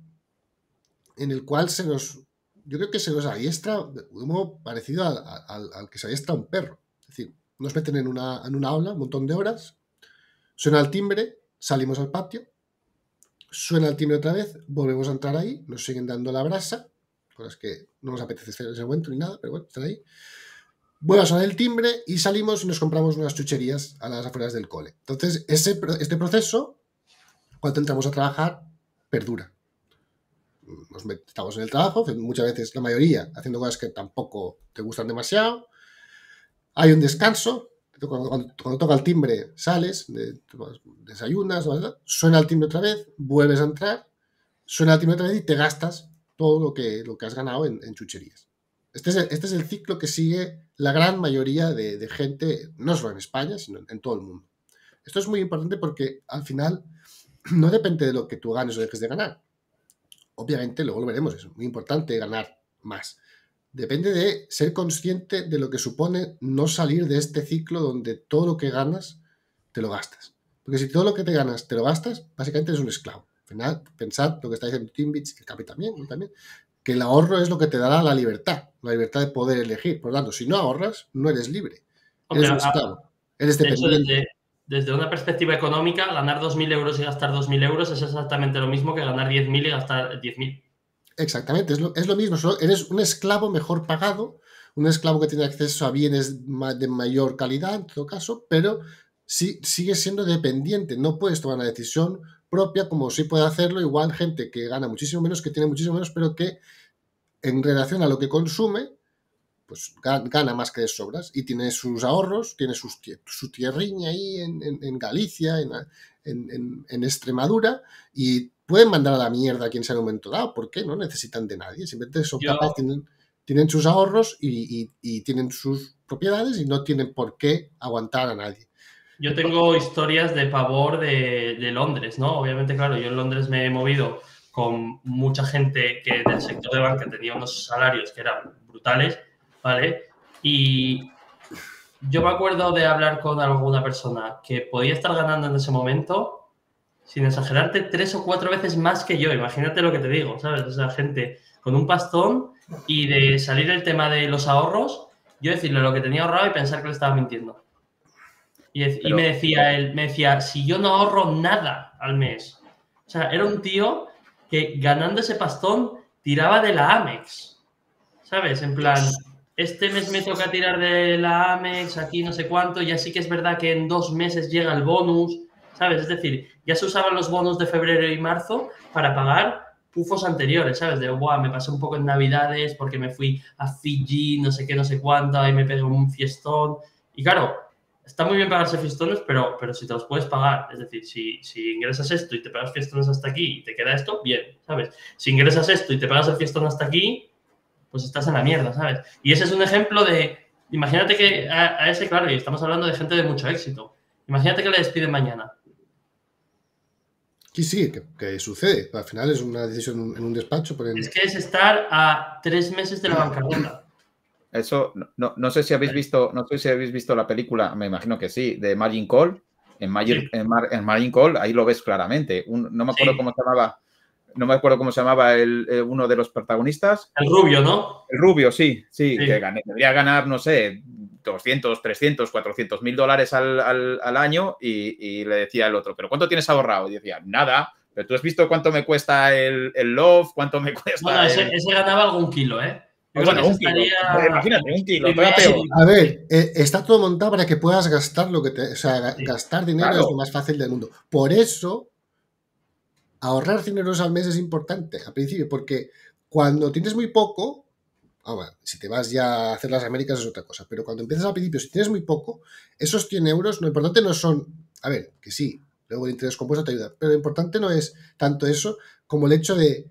S2: en el cual se nos, yo creo que se nos adiestra de un modo parecido al, que se adiestra un perro. Es decir, nos meten en una, en una aula un montón de horas, suena el timbre, salimos al patio, Suena el timbre otra vez, volvemos a entrar ahí, nos siguen dando la brasa, cosas que no nos apetece hacer en ese momento ni nada, pero bueno, están ahí. Vuelve a sonar el timbre y salimos y nos compramos unas chucherías a las afueras del cole. Entonces, ese, este proceso, cuando entramos a trabajar, perdura. Nos metemos en el trabajo, muchas veces, la mayoría, haciendo cosas que tampoco te gustan demasiado. Hay un descanso, cuando, toca el timbre, sales, pues, desayunas, suena el timbre otra vez, vuelves a entrar, suena el timbre otra vez y te gastas todo lo que, lo que has ganado en, chucherías. Este, este es, el, ciclo que sigue la gran mayoría de, de, gente, no solo en España, sino en todo el mundo. Esto es muy importante porque al final [clears throat] no depende de lo que tú ganes o dejes de ganar. Obviamente, luego lo veremos, es muy importante ganar más. Depende de ser consciente de lo que supone no salir de este ciclo donde todo lo que ganas te lo gastas. Porque si todo lo que te ganas te lo gastas, básicamente eres un esclavo. Pensad lo que está diciendo Timbits, el que Capi también, que el ahorro es lo que te dará la libertad, la libertad de poder elegir. Por lo tanto, si no ahorras, no eres libre.
S1: eres un esclavo. desde, una perspectiva económica, ganar 2.000 euros y gastar 2.000 euros es exactamente lo mismo que ganar 10.000 y gastar 10.000.
S2: Exactamente, es lo, mismo, solo eres un esclavo mejor pagado, un esclavo que tiene acceso a bienes de mayor calidad, en todo caso, pero sigue sigue siendo dependiente, no puedes tomar una decisión propia como sí puede hacerlo igual gente que gana muchísimo menos, que tiene muchísimo menos, pero que en relación a lo que consume, pues gana más que de sobras y tiene sus ahorros, tiene sus, su tierriña ahí en, en, Galicia, en, en, Extremadura y pueden mandar a la mierda a quien sea en un momento dado, porque no necesitan de nadie, simplemente son capaces, tienen, tienen, sus ahorros y, y, tienen sus propiedades y no tienen por qué aguantar a nadie.
S1: Yo tengo historias de pavor de, de Londres, ¿no? Obviamente, claro, yo en Londres me he movido con mucha gente que del sector de banca tenía unos salarios que eran brutales, ¿vale? Y yo me acuerdo de hablar con alguna persona que podía estar ganando en ese momento sin exagerarte, tres o cuatro veces más que yo. Imagínate lo que te digo, ¿sabes? Esa gente con un pastón y de salir el tema de los ahorros, yo decirle lo que tenía ahorrado y pensar que le estaba mintiendo. Y, y me decía él, me decía, si yo no ahorro nada al mes. O sea, era un tío que ganando ese pastón tiraba de la Amex. ¿Sabes? En plan, este mes me toca tirar de la Amex, aquí no sé cuánto, y así que es verdad que en dos meses llega el bonus ¿sabes? Es decir, ya se usaban los bonos de febrero y marzo para pagar pufos anteriores, ¿sabes? De, guau, me pasé un poco en Navidades porque me fui a Fiji, no sé qué, no sé cuánto, y me pegó un fiestón. Y claro, está muy bien pagarse fiestones, pero, pero si te los puedes pagar, es decir, si, ingresas esto y te pagas fiestones hasta aquí y te queda esto, bien, ¿sabes? Si ingresas esto y te pagas el fiestón hasta aquí, pues estás en la mierda, ¿sabes? Y ese es un ejemplo de, imagínate que a, a ese, claro, y estamos hablando de gente de mucho éxito, imagínate que le despiden mañana
S2: Sí, sí, que, sucede. Al final es una decisión en un despacho.
S3: Es
S1: que es estar a tres meses de la bancarrota.
S3: Eso, no, sé si habéis visto, no sé si habéis visto la película, me imagino que sí, de Margin Call. En, Margin, Call, ahí lo ves claramente. no me acuerdo cómo se llamaba, no me acuerdo cómo se llamaba el, eh, uno de los protagonistas. El rubio, ¿no? El rubio, sí, sí, que debería ganar, no sé, 200, 300, 400 mil dólares al, año y, le decía el otro, ¿pero cuánto tienes ahorrado? Y decía, nada, pero tú has visto cuánto me cuesta el, Love, cuánto me [laughs] cuesta... Bueno, ese,
S1: ganaba algún kilo, ¿eh? bueno, Imagínate,
S3: un kilo. A
S1: ver,
S2: eh, está todo montado para que puedas gastar lo que te... O sea, gastar dinero es lo más fácil del mundo. Por eso, ahorrar dinero al mes es importante al principio, porque cuando tienes muy poco, Ahora, si te vas ya a hacer las Américas es otra cosa, pero cuando empiezas al principio, si tienes muy poco, esos 100 euros, lo importante no son, a ver, que sí, luego el interés compuesto te ayuda, pero lo importante no es tanto eso como el hecho de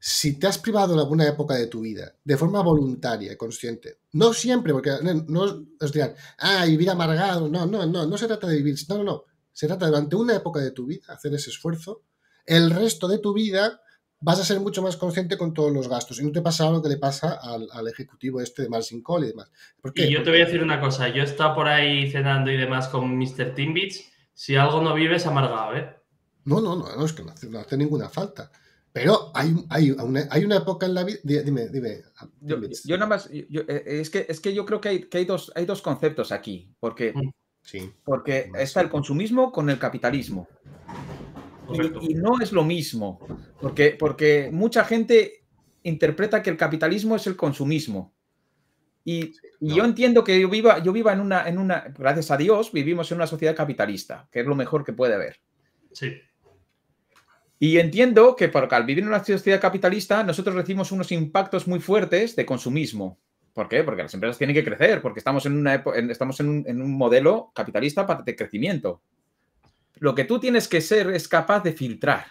S2: si te has privado en alguna época de tu vida, de forma voluntaria, y consciente, no siempre, porque no os dirán, ah, vivir amargado, no, no, no, no se trata de vivir, no, no, no, se trata durante una época de tu vida hacer ese esfuerzo, el resto de tu vida vas a ser mucho más consciente con todos los gastos y no te pasa lo que le pasa al, ejecutivo este de Marcin Coll y demás. Y yo te
S1: voy a decir una cosa, yo he por ahí cenando y demás con Mr. Timbits, si algo no vives amargado,
S3: ¿eh?
S2: No, no, no, es que no hace, ninguna falta. Pero hay, hay, una, época en la vida. Dime, dime.
S3: Yo, nada más. Eh, eh, es, que, es que yo creo que hay, que hay, dos, hay dos conceptos aquí. Porque, porque está el consumismo con el capitalismo. Y, no es lo mismo, porque, porque mucha gente interpreta que el capitalismo es el consumismo. Y, yo entiendo que yo viva, yo viva en, una, en una, gracias a Dios, vivimos en una sociedad capitalista, que es lo mejor que puede haber. Sí. Y entiendo que al vivir en una sociedad capitalista, nosotros recibimos unos impactos muy fuertes de consumismo. ¿Por qué? Porque las empresas tienen que crecer, porque estamos en, una, estamos en, un, en un modelo capitalista de crecimiento. Lo que tú tienes que ser es capaz de filtrar.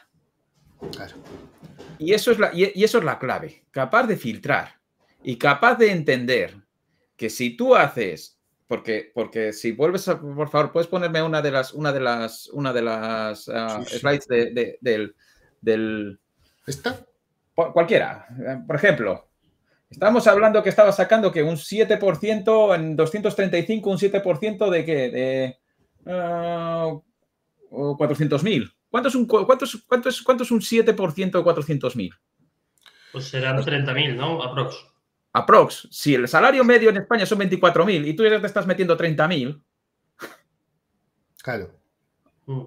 S3: Y, eso es la, y eso es la clave, capaz de filtrar y capaz de entender que si tú haces, porque, porque si vuelves por favor, puedes ponerme una de las, una de las, una de las ah, slides del, del... ¿Esta? Cualquiera. Eh, por ejemplo, estamos hablando que estaba sacando que un 7% en 235, un 7% de qué? De... Ah, o 400.000. ¿Cuánto es un, 7% de 400.000? Pues serán 30.000, ¿no? Aprox. Aprox. Si el salario medio en España son 24.000 y tú ya te estás metiendo 30.000.
S2: Claro. Mm.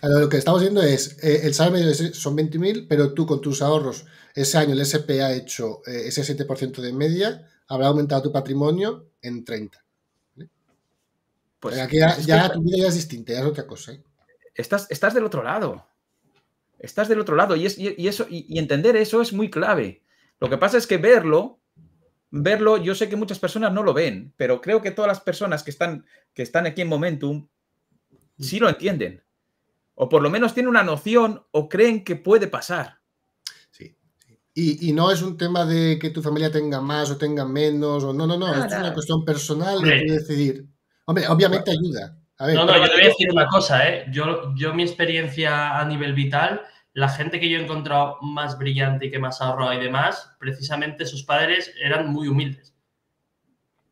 S2: Claro, lo que estamos viendo es, eh, el salario medio son 20.000, pero tú con tus ahorros, ese año el SP ha hecho eh, ese 7% de media, habrá aumentado tu patrimonio en
S3: 30. Pues Aquí ya, tu
S2: vida es distinta, es otra cosa. ¿eh?
S3: estás, del otro lado. Estás del otro lado y, eso, y, entender eso es muy clave. Lo que pasa es que verlo, verlo, yo sé que muchas personas no lo ven, pero creo que todas las personas que están, que están aquí en Momentum sí lo entienden. O por lo menos tienen una noción o creen que puede pasar.
S2: Y, y, no es un tema de que tu familia tenga más o tenga menos, o no, no, no, es una cuestión personal de decidir. Hombre, obviamente ayuda
S1: no, no, yo te voy a decir una cosa, ¿eh? Yo, yo mi experiencia a nivel vital, la gente que yo he encontrado más brillante y que más ahorro y demás, precisamente sus padres eran muy humildes.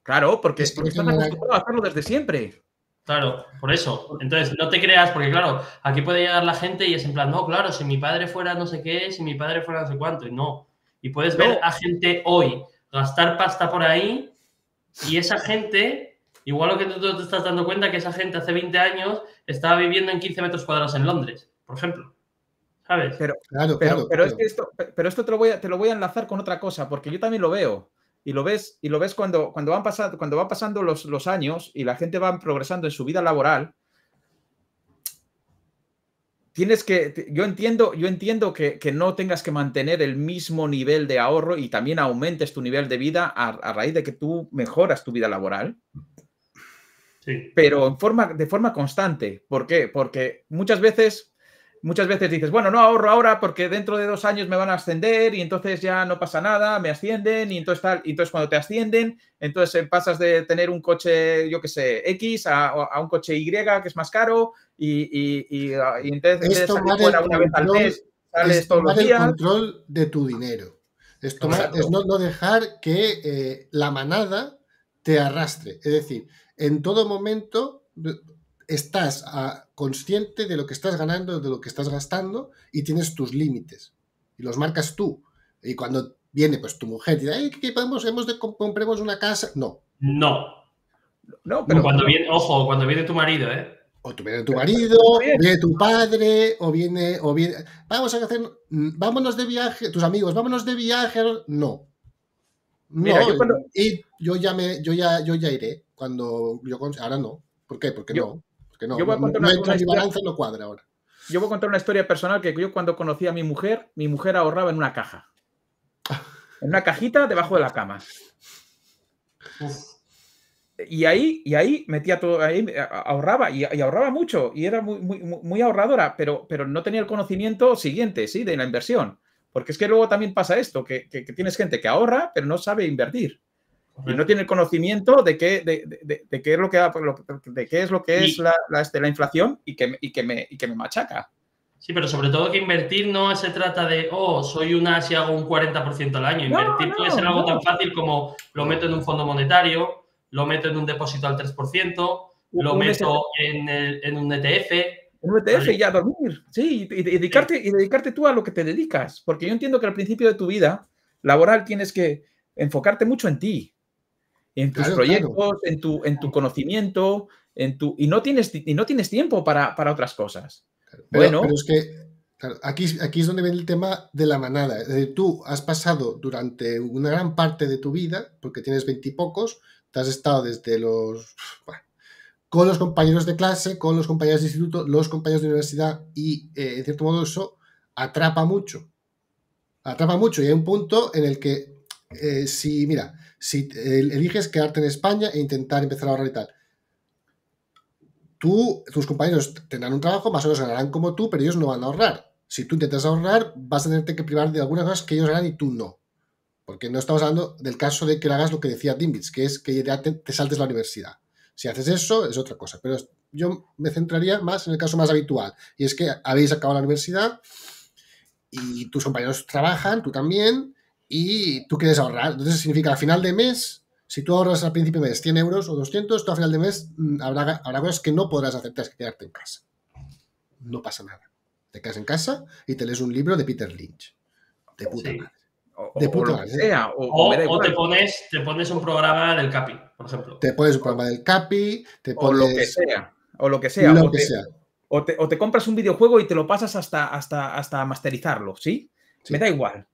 S1: Claro, porque, están acostumbrados a hacerlo desde siempre. Claro, por eso. Entonces, no te creas, porque claro, aquí puede llegar la gente y es en plan, no, claro, si mi padre fuera no sé qué, si mi padre fuera no sé cuánto, y no. Y puedes ver a gente hoy gastar pasta por ahí y esa gente Igual lo que tú te estás dando cuenta que esa gente hace 20 años estaba viviendo en 15 metros cuadrados en Londres,
S3: por ejemplo. ¿Sabes? Pero, Es que esto, pero esto te lo, voy a, te lo voy a enlazar con otra cosa, porque yo también lo veo. Y lo ves, y lo ves cuando, cuando, van pasando, cuando pasando los, años y la gente va progresando en su vida laboral. Tienes que, yo entiendo, yo entiendo que, no tengas que mantener el mismo nivel de ahorro y también aumentes tu nivel de vida a raíz de que tú mejoras tu vida laboral pero en forma, de forma constante. ¿Por qué? Porque muchas veces muchas veces dices, bueno, no ahorro ahora porque dentro de dos años me van a ascender y entonces ya no pasa nada, me ascienden y entonces tal, y entonces cuando te ascienden, entonces eh, pasas de tener un coche, yo qué sé, X a, un coche Y que es más caro y, ah, entonces al mes, es todos el
S2: control de tu dinero. Es, no, dejar que eh, la manada te arrastre. Es decir, en todo momento estás ah, consciente de lo que estás ganando, de lo que estás gastando y tienes tus límites y los marcas tú. Y cuando viene pues tu mujer y dice, ¿qué podemos? Hemos de compremos una casa. No.
S1: No. pero cuando viene, ojo, cuando viene tu marido, ¿eh? O tu, viene
S2: tu marido, o viene tu padre, o viene, o viene, vamos a hacer, mm, vámonos de viaje, tus amigos, vámonos de viaje, no. No, y yo ya yo ya, yo ya iré cuando yo ahora no. ¿Por
S3: qué? Porque no. Yo voy a contar una, historia, personal que yo cuando conocí a mi mujer, mi mujer ahorraba en una caja. En una cajita debajo de la cama. Y ahí, y ahí metía todo, ahí eh, ahorraba y, ahorraba mucho y era muy, muy, ahorradora, pero, pero no tenía el conocimiento siguiente, ¿sí? De la inversión. Porque es que luego también pasa esto, que tienes gente que ahorra, pero no sabe invertir. Y no tiene el conocimiento de qué, es lo que de qué es lo que es este, la, inflación y que, que, me, machaca.
S1: Sí, pero sobre todo que invertir no se trata de, oh, soy una, si hago un 40% al año. invertir puede ser algo tan fácil como lo meto en un fondo monetario, lo meto en un depósito al 3%, lo meto en, un ETF.
S3: En un ETF y ya dormir, dedicarte, sí. y dedicarte tú a lo que te dedicas. Porque yo entiendo que al principio de tu vida laboral tienes que enfocarte mucho en ti, en tus proyectos, En, tu, en tu conocimiento, en tu, y, no tienes, y no tienes tiempo para, otras cosas. bueno, pero
S2: es que aquí, aquí es donde viene el tema de la manada. tú has pasado durante una gran parte de tu vida, porque tienes veintipocos, te has estado desde los... con los compañeros de clase, con los compañeros de instituto, los compañeros de universidad y, eh, en cierto modo, eso atrapa mucho. Atrapa mucho y hay un punto en el que, eh, si, mira, si eliges quedarte en España e intentar empezar a ahorrar y tal. Tú, tus compañeros tendrán un trabajo, más o menos ganarán como tú, pero ellos no van a ahorrar. Si tú intentas ahorrar, vas a tener que privar de algunas cosas que ellos harán y tú no. Porque no estamos hablando del caso de que hagas lo que decía Dimbitz, que es que te saltes la universidad. Si haces eso, es otra cosa. Pero yo me centraría más en el caso más habitual. Y es que habéis acabado la universidad y tus compañeros trabajan, tú también, y tú quieres ahorrar. Entonces significa al final de mes, si tú ahorras al principio de mes 100 euros o 200, tú al final de mes mm, habrá, habrá cosas que no podrás aceptar, que quedarte en casa. No pasa nada. Te quedas en casa y te lees un libro de Peter Lynch.
S1: De puta madre. O, de puta
S2: o, te,
S1: pones, te pones un programa del CAPI, por ejemplo.
S2: Te pones
S3: un programa del CAPI, te pones... O lo que sea. O lo que sea. te, O, te, compras un videojuego y te lo pasas hasta, hasta, hasta masterizarlo, ¿sí? Me da igual.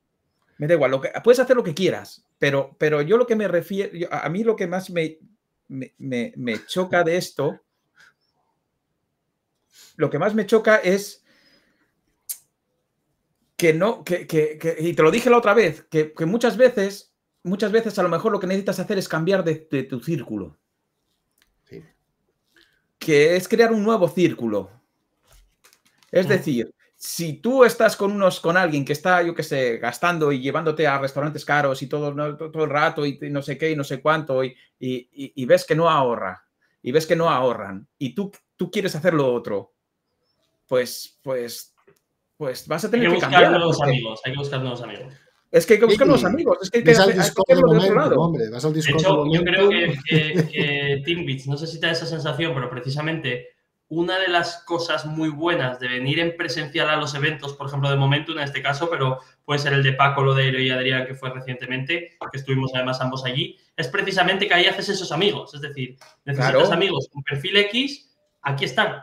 S3: Me da igual, puedes hacer lo que quieras, pero, pero yo lo que me refiero, a mí lo que más me, me, choca de esto, lo que más me choca es que no, y te lo dije la otra vez, que, muchas veces, muchas veces a lo mejor lo que necesitas hacer es cambiar de, de tu círculo. Sí. Que es crear un nuevo círculo. Es mm. decir, si tú estás con unos, con alguien que está, yo qué sé, gastando y llevándote a restaurantes caros y todo, todo el rato y no sé qué y no sé cuánto y, y, ves que no ahorra y ves que no ahorran y tú, tú quieres hacer lo otro, pues, pues, pues vas a tener que, buscar cambiar, nuevos
S1: amigos, hay que buscar nuevos amigos.
S3: Es que hay que buscar nuevos amigos, es que hay que, de Hombre, vas al de hecho, yo
S1: creo que, que, que no sé si te da esa sensación, pero precisamente una de las cosas muy buenas de venir en presencial a los eventos, por ejemplo, de momento en este caso, pero puede ser el de Paco lo de Lodeiro y Adrián, que fue recientemente, porque estuvimos además ambos allí, es precisamente que ahí haces esos amigos. Es
S3: decir, necesitas amigos con perfil X, aquí están.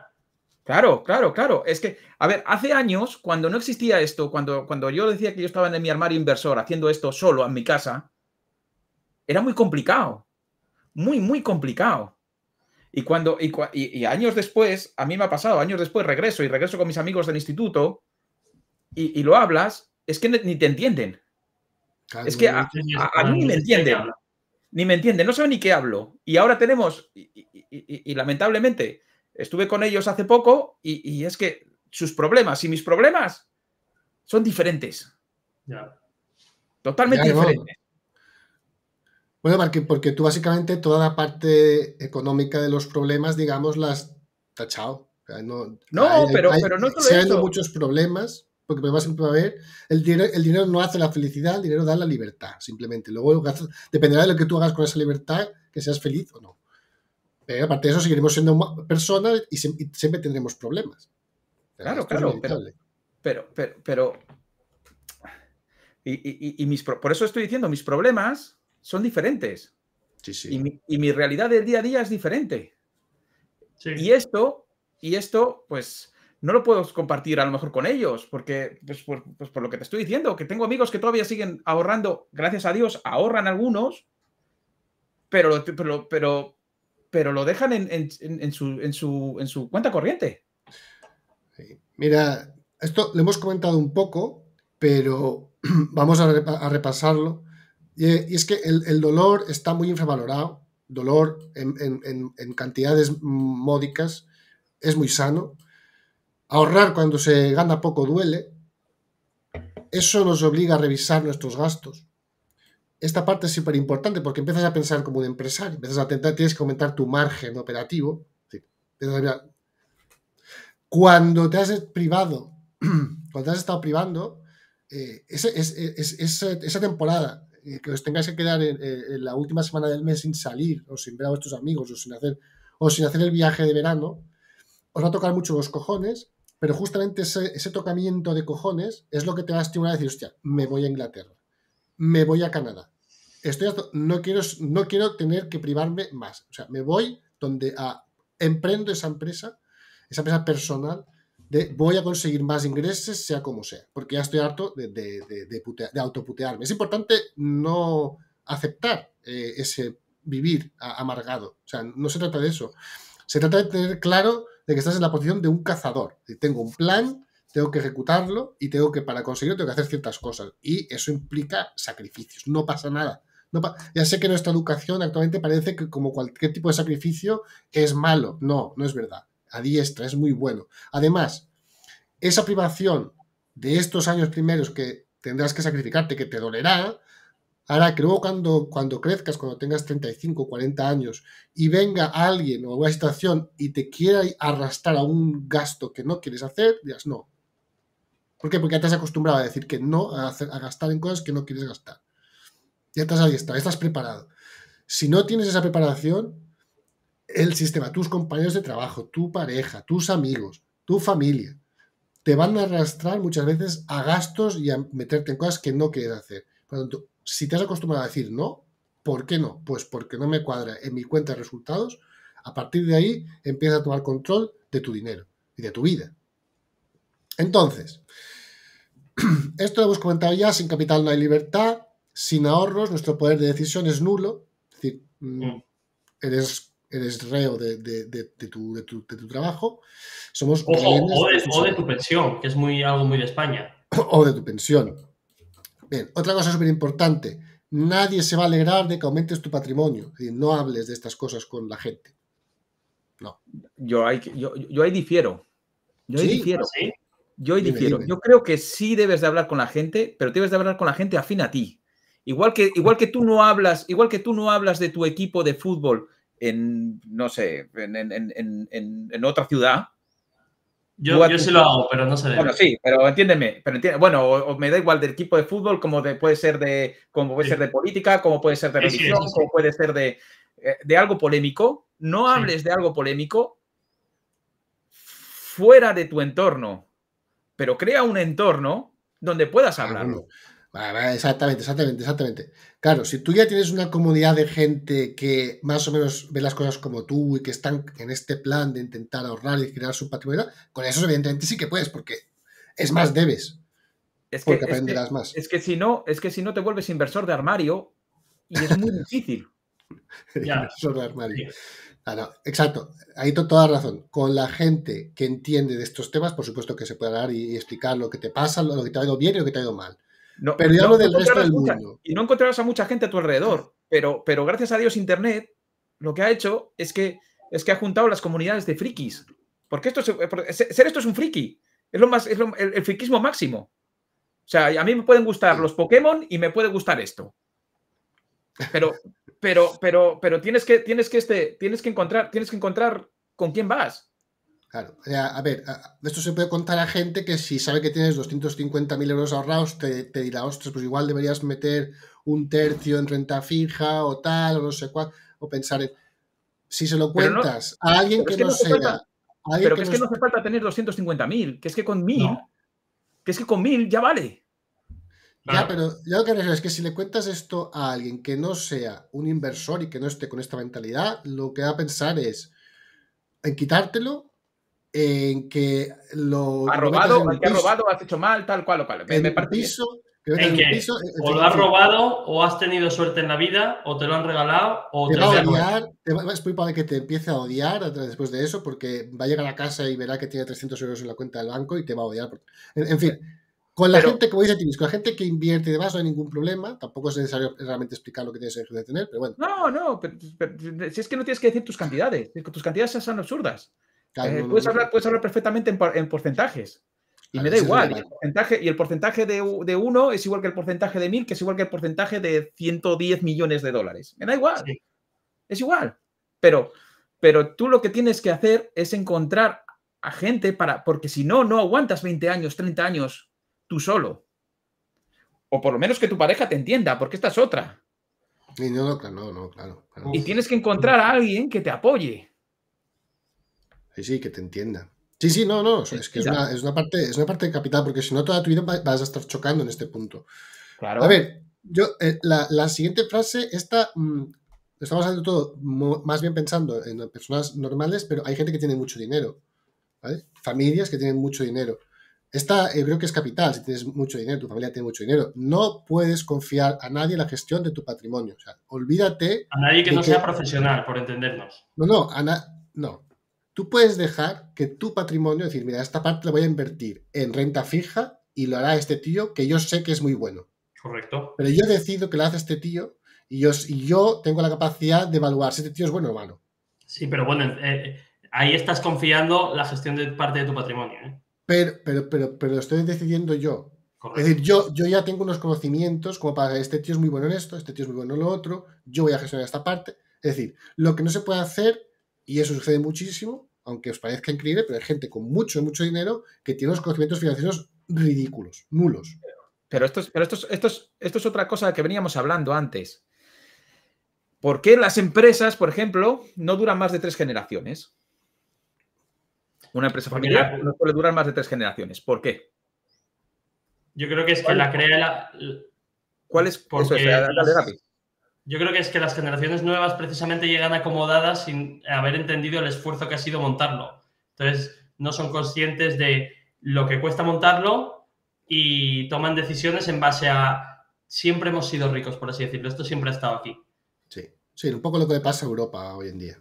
S3: Claro, claro, claro. Es que, a ver, hace años, cuando no existía esto, cuando, cuando yo decía que yo estaba en mi armario inversor haciendo esto solo en mi casa, era muy complicado. Muy, muy complicado. Y, cuando, y, años después, a mí me ha pasado, años después regreso y regreso con mis amigos del instituto y, lo hablas, es que ni te entienden. es que a, mí me entienden. Ni me entienden, no saben ni qué hablo. Y ahora tenemos, y, lamentablemente, estuve con ellos hace poco y, es que sus problemas y mis problemas son diferentes. Totalmente diferentes
S2: porque, tú básicamente toda la parte económica de los problemas, digamos, las tachado. no, pero, no todo muchos problemas, porque siempre a El dinero, el dinero no hace la felicidad, el dinero da la libertad, simplemente. Luego dependerá de lo que tú hagas con esa libertad, que seas feliz o no. Pero aparte de eso, seguiremos siendo personas y, siempre tendremos problemas.
S3: Claro, claro, pero, pero, pero, y, mis, por eso estoy diciendo, mis problemas son diferentes. Y, mi, realidad del día a día es diferente. Y esto, y esto, pues no lo puedo compartir a lo mejor con ellos, porque pues, por, pues, por, lo que te estoy diciendo, que tengo amigos que todavía siguen ahorrando, gracias a Dios, ahorran algunos, pero, pero, pero, pero lo dejan en, su, en su cuenta corriente.
S2: Mira, esto lo hemos comentado un poco, pero [clears throat] vamos a, repasarlo y, es que el, dolor está muy infravalorado, dolor en, cantidades módicas es muy sano. Ahorrar cuando se gana poco duele. Eso nos obliga a revisar nuestros gastos. Esta parte es súper importante porque empiezas a pensar como un empresario, empiezas a tentar, tienes que aumentar tu margen operativo. cuando te has privado, [clears throat] cuando te has estado privando, eh, esa temporada que os tengáis que quedar eh, en, la última semana del mes sin salir, o sin ver a vuestros amigos, o sin hacer, o sin hacer el viaje de verano, os va a tocar mucho los cojones, pero justamente ese, tocamiento de cojones es lo que te va a estimular a decir, hostia, me voy a Inglaterra, me voy a Canadá. Estoy no, quiero, no quiero tener que privarme más. O sea, me voy donde a, emprendo esa empresa, esa empresa personal, voy a conseguir más ingresos, sea como sea, porque ya estoy harto de, de, de, autoputearme. Es importante no aceptar eh, ese vivir amargado. O sea, no se trata de eso. Se trata de tener claro de que estás en la posición de un cazador. Tengo un plan, tengo que ejecutarlo y tengo que, para conseguirlo, tengo que hacer ciertas cosas. Y eso implica sacrificios. No pasa nada. ya sé que nuestra educación actualmente parece que como cualquier tipo de sacrificio es malo. No, no es verdad a diestra, es muy bueno. Además, esa privación de estos años primeros que tendrás que sacrificarte, que te dolerá, hará que luego cuando, cuando crezcas, cuando tengas 35, 40 años, y venga alguien o alguna situación y te quiera arrastrar a un gasto que no quieres hacer, dirás no. ¿Por qué? Porque ya te has acostumbrado a decir que no, a, gastar en cosas que no quieres gastar. Ya estás ahí, estás preparado. Si no tienes esa preparación, el sistema, tus compañeros de trabajo, tu pareja, tus amigos, tu familia, te van a arrastrar muchas veces a gastos y a meterte en cosas que no quieres hacer. si te has acostumbrado a decir no, ¿por qué no? Pues porque no me cuadra en mi cuenta de resultados. A partir de ahí empieza a tomar control de tu dinero y de tu vida. Entonces, [clears throat] esto lo hemos comentado ya, sin capital no hay libertad, sin ahorros, nuestro poder de decisión es nulo, es decir, mm, mm. eres eres reo de, tu, trabajo, somos... o, de, tu
S1: pensión, que es muy, algo muy de España.
S2: [clears throat] O de tu pensión. Bien, otra cosa súper importante, nadie se va a alegrar de que aumentes tu patrimonio, no hables de estas cosas con
S3: la gente. No. Yo, hay, yo, ahí difiero. Yo ahí difiero. ¿Ah, yo ahí difiero. Yo creo que sí debes de hablar con la gente, pero debes de hablar con la gente afín a ti. Igual que, igual que tú no hablas, igual que tú no hablas de tu equipo de fútbol en, no sé, en, otra ciudad. Yo, yo sí lo hago, pero no se Bueno, sí, pero entiéndeme. Pero bueno, me da igual del equipo de fútbol como de, puede ser de como puede ser de política, como puede ser de religión, como puede ser de, eh, algo polémico. No hables de algo polémico fuera de tu entorno, pero crea un entorno donde puedas ah, hablarlo. Exactamente,
S2: exactamente, exactamente. Claro, si tú ya tienes una comunidad de gente que más o menos ve las cosas como tú y que están en este plan de intentar ahorrar y crear su patrimonio, con eso evidentemente sí que puedes, porque es más debes.
S3: Es que, porque aprenderás más. Es que si no, es que si no te vuelves inversor de armario y es muy difícil. [laughs] inversor de armario.
S2: Ah, exacto. Ahí toda razón. Con la gente que entiende de estos temas, por supuesto que se puede hablar y, explicar lo que te pasa, lo que te ha ido bien y lo que te ha ido mal no,
S3: Y no encontrarás a mucha gente a tu alrededor, pero, pero gracias a Dios Internet lo que ha hecho es que, es que ha juntado las comunidades de frikis. Porque esto eh, ser esto es un friki. Es lo más, es el, el, frikismo máximo. O sea, a mí me pueden gustar los Pokémon y me puede gustar esto. Pero, pero, pero, pero tienes que, tienes que, este, tienes que encontrar, tienes que encontrar con quién vas.
S2: Claro, a ver, esto se puede contar a gente que si sabe que tienes 250.000 euros ahorrados, te, te, dirá, ostras, pues igual deberías meter un tercio en renta fija o tal, o no sé cuál, o pensar en... Si se lo cuentas a alguien que, no, sea...
S3: pero que, es que no hace falta tener 250.000, que es que con 1.000, que es que con 1.000 ya vale. Ya, pero ya lo que es
S2: que si le cuentas esto a alguien que no sea un inversor y que no esté con esta mentalidad, lo que va a pensar es en quitártelo en que lo... Ha
S3: robado, ha robado, has hecho mal, tal cual o cual. ¿En qué? o lo has robado,
S1: o has tenido suerte en la vida, o te lo han regalado, o te, va a odiar.
S3: es muy
S2: probable que te empiece a odiar después de eso, porque va a llegar a casa y verá que tiene 300 euros en la cuenta del banco y te va a odiar. En, fin, con la gente, gente que invierte y demás no hay ningún problema. Tampoco es necesario realmente explicar lo que tienes que tener, pero bueno. No, no, si es que no tienes que decir
S3: tus cantidades. Tus cantidades son absurdas.
S2: Eh, puedes, hablar,
S3: perfectamente en, porcentajes. Y me da igual. Y el porcentaje, de, uno es igual que el porcentaje de mil, que es igual que el porcentaje de 110 millones de dólares. Me da igual. Es igual. Pero, pero tú lo que tienes que hacer es encontrar a gente para. Porque si no, no aguantas 20 años, 30 años tú solo. O por lo menos que tu pareja te entienda, porque esta es otra.
S2: Y
S3: tienes que encontrar a alguien que te apoye.
S2: Sí, sí, que te entienda. Sí, sí, no, no, es que es una, parte, es una parte de capital, porque si no toda tu vida vas a estar chocando en este punto. Claro. A ver, yo, eh, la, siguiente frase, esta, mm, estamos hablando todo más bien pensando en personas normales, pero hay gente que tiene mucho dinero, ¿vale? Familias que tienen mucho dinero. Esta yo eh, creo que es capital, si tienes mucho dinero, tu familia tiene mucho dinero. No puedes confiar a nadie en la gestión de tu patrimonio. O sea, olvídate. A nadie que no sea profesional,
S1: por entendernos.
S2: No, no, a no, Tú puedes dejar que tu patrimonio, decir, mira, esta parte la voy a invertir en renta fija y lo hará este tío que yo sé que es muy bueno. Correcto. Pero yo decido que lo hace este tío y yo, yo tengo la capacidad de evaluar si este tío es bueno o malo.
S1: Sí, pero bueno, eh, eh, ahí estás confiando la gestión de parte de tu patrimonio. ¿eh?
S2: Pero, pero, pero, pero lo estoy decidiendo yo. Es decir, yo, yo ya tengo unos conocimientos como para este tío es muy bueno en esto, este tío es muy bueno en lo otro, yo voy a gestionar esta parte. Es decir, lo que no se puede hacer, y eso sucede muchísimo, aunque os parezca increíble, pero hay gente con mucho, mucho dinero que tiene unos conocimientos financieros
S3: ridículos, nulos. Pero esto es, pero esto esto es, otra cosa que veníamos hablando antes. ¿Por qué las empresas, por ejemplo, no duran más de tres generaciones? Una empresa familiar no suele durar más de tres generaciones. ¿Por qué?
S1: Yo creo que es que la crea la... ¿Cuál es? Porque yo creo que es que las generaciones nuevas precisamente llegan acomodadas sin haber entendido el esfuerzo que ha sido montarlo. Entonces, no son conscientes de lo que cuesta montarlo y toman decisiones en base a siempre hemos
S3: sido ricos, por así decirlo. Esto siempre ha estado aquí.
S2: Sí, sí, un poco lo que le pasa a Europa hoy en día.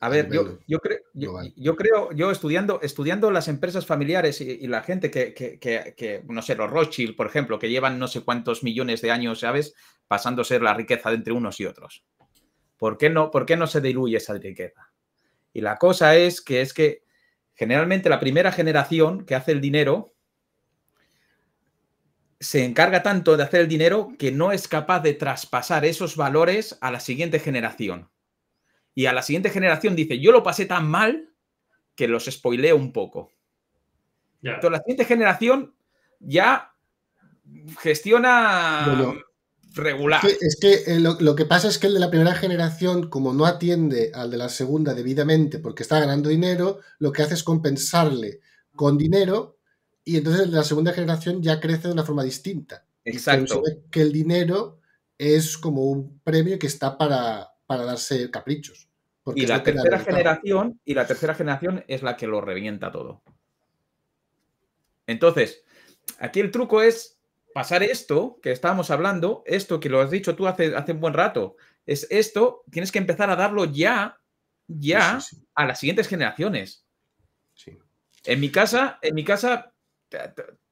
S3: A ver, yo, yo, yo, creo, yo estudiando, estudiando las empresas familiares y, la gente que, no sé, los Rothschild, por ejemplo, que llevan no sé cuántos millones de años, ¿sabes? Pasándose la riqueza de entre unos y otros. ¿Por qué no, por qué no se diluye esa riqueza? Y la cosa es que es que generalmente la primera generación que hace el dinero se encarga tanto de hacer el dinero que no es capaz de traspasar esos valores a la siguiente generación. Y a la siguiente generación dice, yo lo pasé tan mal que los spoileo un poco. Entonces la siguiente generación ya gestiona regular.
S2: Es que, eh, lo, lo, que pasa es que el de la primera generación, como no atiende al de la segunda debidamente porque está ganando dinero, lo que hace es compensarle con dinero y entonces el de la segunda generación ya crece de una forma distinta. Exacto. Que el dinero es como un premio que está para, para darse caprichos. Porque y la tercera
S3: generación, y la tercera generación es la que lo revienta todo. Entonces, aquí el truco es pasar esto que estábamos hablando, esto que lo has dicho tú hace, hace un buen rato, es esto, tienes que empezar a darlo ya, ya a las siguientes generaciones. En mi casa, en mi casa,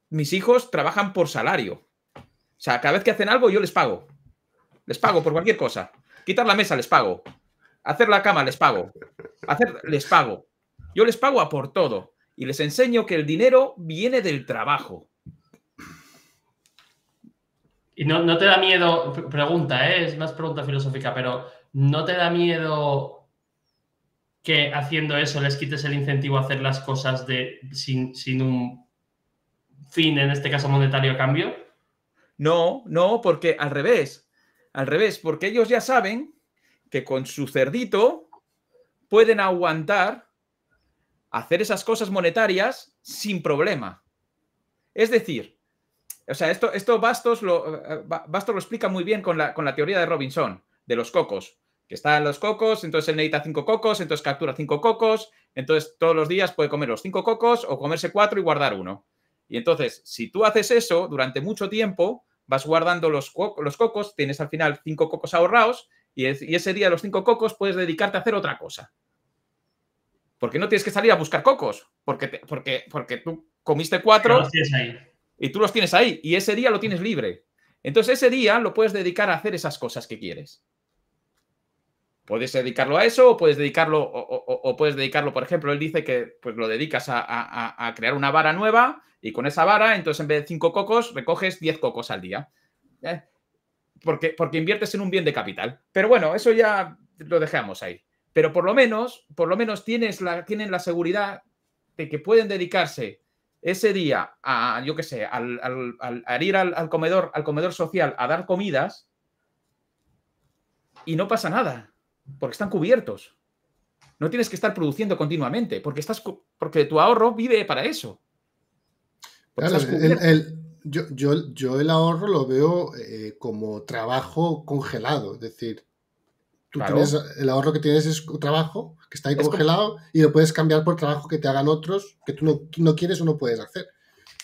S3: mis hijos trabajan por salario. O sea, cada vez que hacen algo, yo les pago. Les pago por cualquier cosa. Quitar la mesa, les pago. Hacer la cama, les pago. Hacer, les pago. Yo les pago a por todo. Y les enseño que el dinero viene del trabajo. Y no, te da
S1: miedo, pregunta, ¿eh? es más pregunta filosófica, pero ¿no te da miedo que haciendo eso les quites el incentivo a hacer las cosas de, sin, sin un
S3: fin, en este caso monetario, a cambio? No, no, porque al revés, al revés, porque ellos ya saben que con su cerdito pueden aguantar hacer esas cosas monetarias sin problema. Es decir, o sea, esto, esto Bastos, lo, eh, eh, lo explica muy bien con la, con la teoría de Robinson, de los cocos, que están los cocos, entonces él necesita cinco cocos, entonces captura cinco cocos, entonces todos los días puede comer los cinco cocos o comerse cuatro y guardar uno. Y entonces, si tú haces eso durante mucho tiempo, vas guardando los, los cocos, tienes al final cinco cocos ahorrados y, ese día los cinco cocos puedes dedicarte a hacer otra cosa. Porque no tienes que salir a buscar cocos, porque, porque, porque tú comiste cuatro y tú los tienes ahí y ese día lo tienes libre. Entonces ese día lo puedes dedicar a hacer esas cosas que quieres. Puedes dedicarlo a eso o puedes dedicarlo, o, puedes dedicarlo, por ejemplo, él dice que pues lo dedicas a, crear una vara nueva y con esa vara, entonces en vez de cinco cocos, recoges diez cocos al día. ¿eh? Porque, porque inviertes en un bien de capital. Pero bueno, eso ya lo dejamos ahí. Pero por lo menos, por lo menos tienes tienen la seguridad de que pueden dedicarse ese día a, yo qué sé, al, ir al comedor, al comedor social a dar comidas y no pasa nada porque están cubiertos. No tienes que estar produciendo continuamente, porque, estás, porque tu ahorro vive para eso.
S2: yo, yo, el ahorro lo veo eh, como trabajo congelado, es decir, tú tienes, el ahorro que tienes es trabajo que está ahí congelado y lo puedes cambiar por trabajo que te hagan otros que tú no, quieres o no puedes hacer.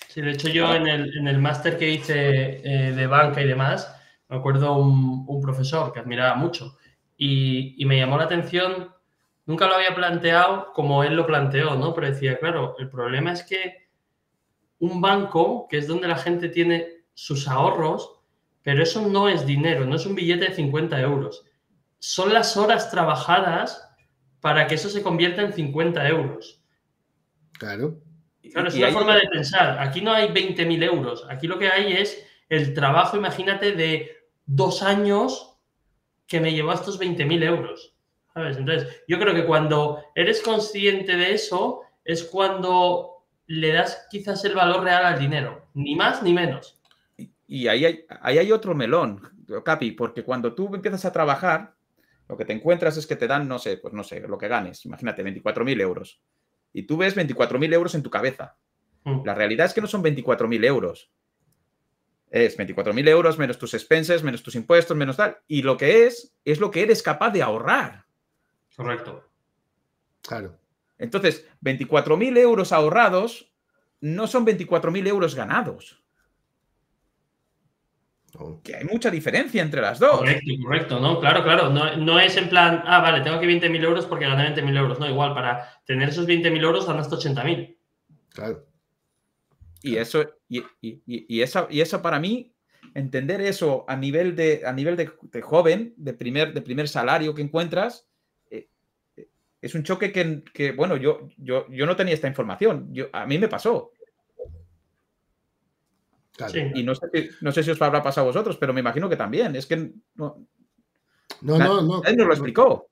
S1: Sí, de hecho yo en el, en máster que hice eh, de banca y demás, me acuerdo un profesor que admiraba mucho, y, me llamó la atención, nunca lo había planteado como él lo planteó, ¿no? Pero decía, claro, el problema es que un banco, que es donde la gente tiene sus ahorros, pero eso no es dinero, no es un billete de 50 euros. Son las horas trabajadas para que eso se convierta en 50 euros.
S2: Claro. Claro, es una forma de
S1: pensar. Aquí no hay 20.000 euros. Aquí lo que hay es el trabajo, imagínate, de dos años que me llevó a estos 20.000 euros. Entonces, yo creo que cuando eres consciente de eso, es cuando le das quizás el valor real al dinero, ni más ni menos.
S3: Y ahí hay, otro melón, Capi, porque cuando tú empiezas a trabajar, lo que te encuentras es que te dan, no sé, pues no sé, lo que ganes, imagínate, 24.000 euros. Y tú ves 24.000 euros en tu cabeza. Mm. La realidad es que no son 24.000 euros es 24.000 euros menos tus expenses, menos tus impuestos, menos tal. Y lo que es, es lo que eres capaz de ahorrar. Correcto. Claro. Entonces, 24.000 euros ahorrados no son 24.000 euros ganados. Que hay mucha diferencia entre las dos. Correcto, correcto, ¿no? Claro, claro. No, no es en plan, ah, vale, tengo que 20.000 euros porque
S1: gané 20.000 euros. No, igual, para tener esos 20.000 euros ganaste 80.000.
S3: Claro. Y eso, y, y eso para mí, entender eso a nivel de, a nivel de, joven, de primer, de primer salario que encuentras, eh, eh, es un choque que, bueno, yo, yo, no tenía esta información. Yo, a mí me pasó. Y no sé, no sé si os habrá pasado a vosotros, pero me imagino que también. Es que no, no, no, Él nos lo explicó.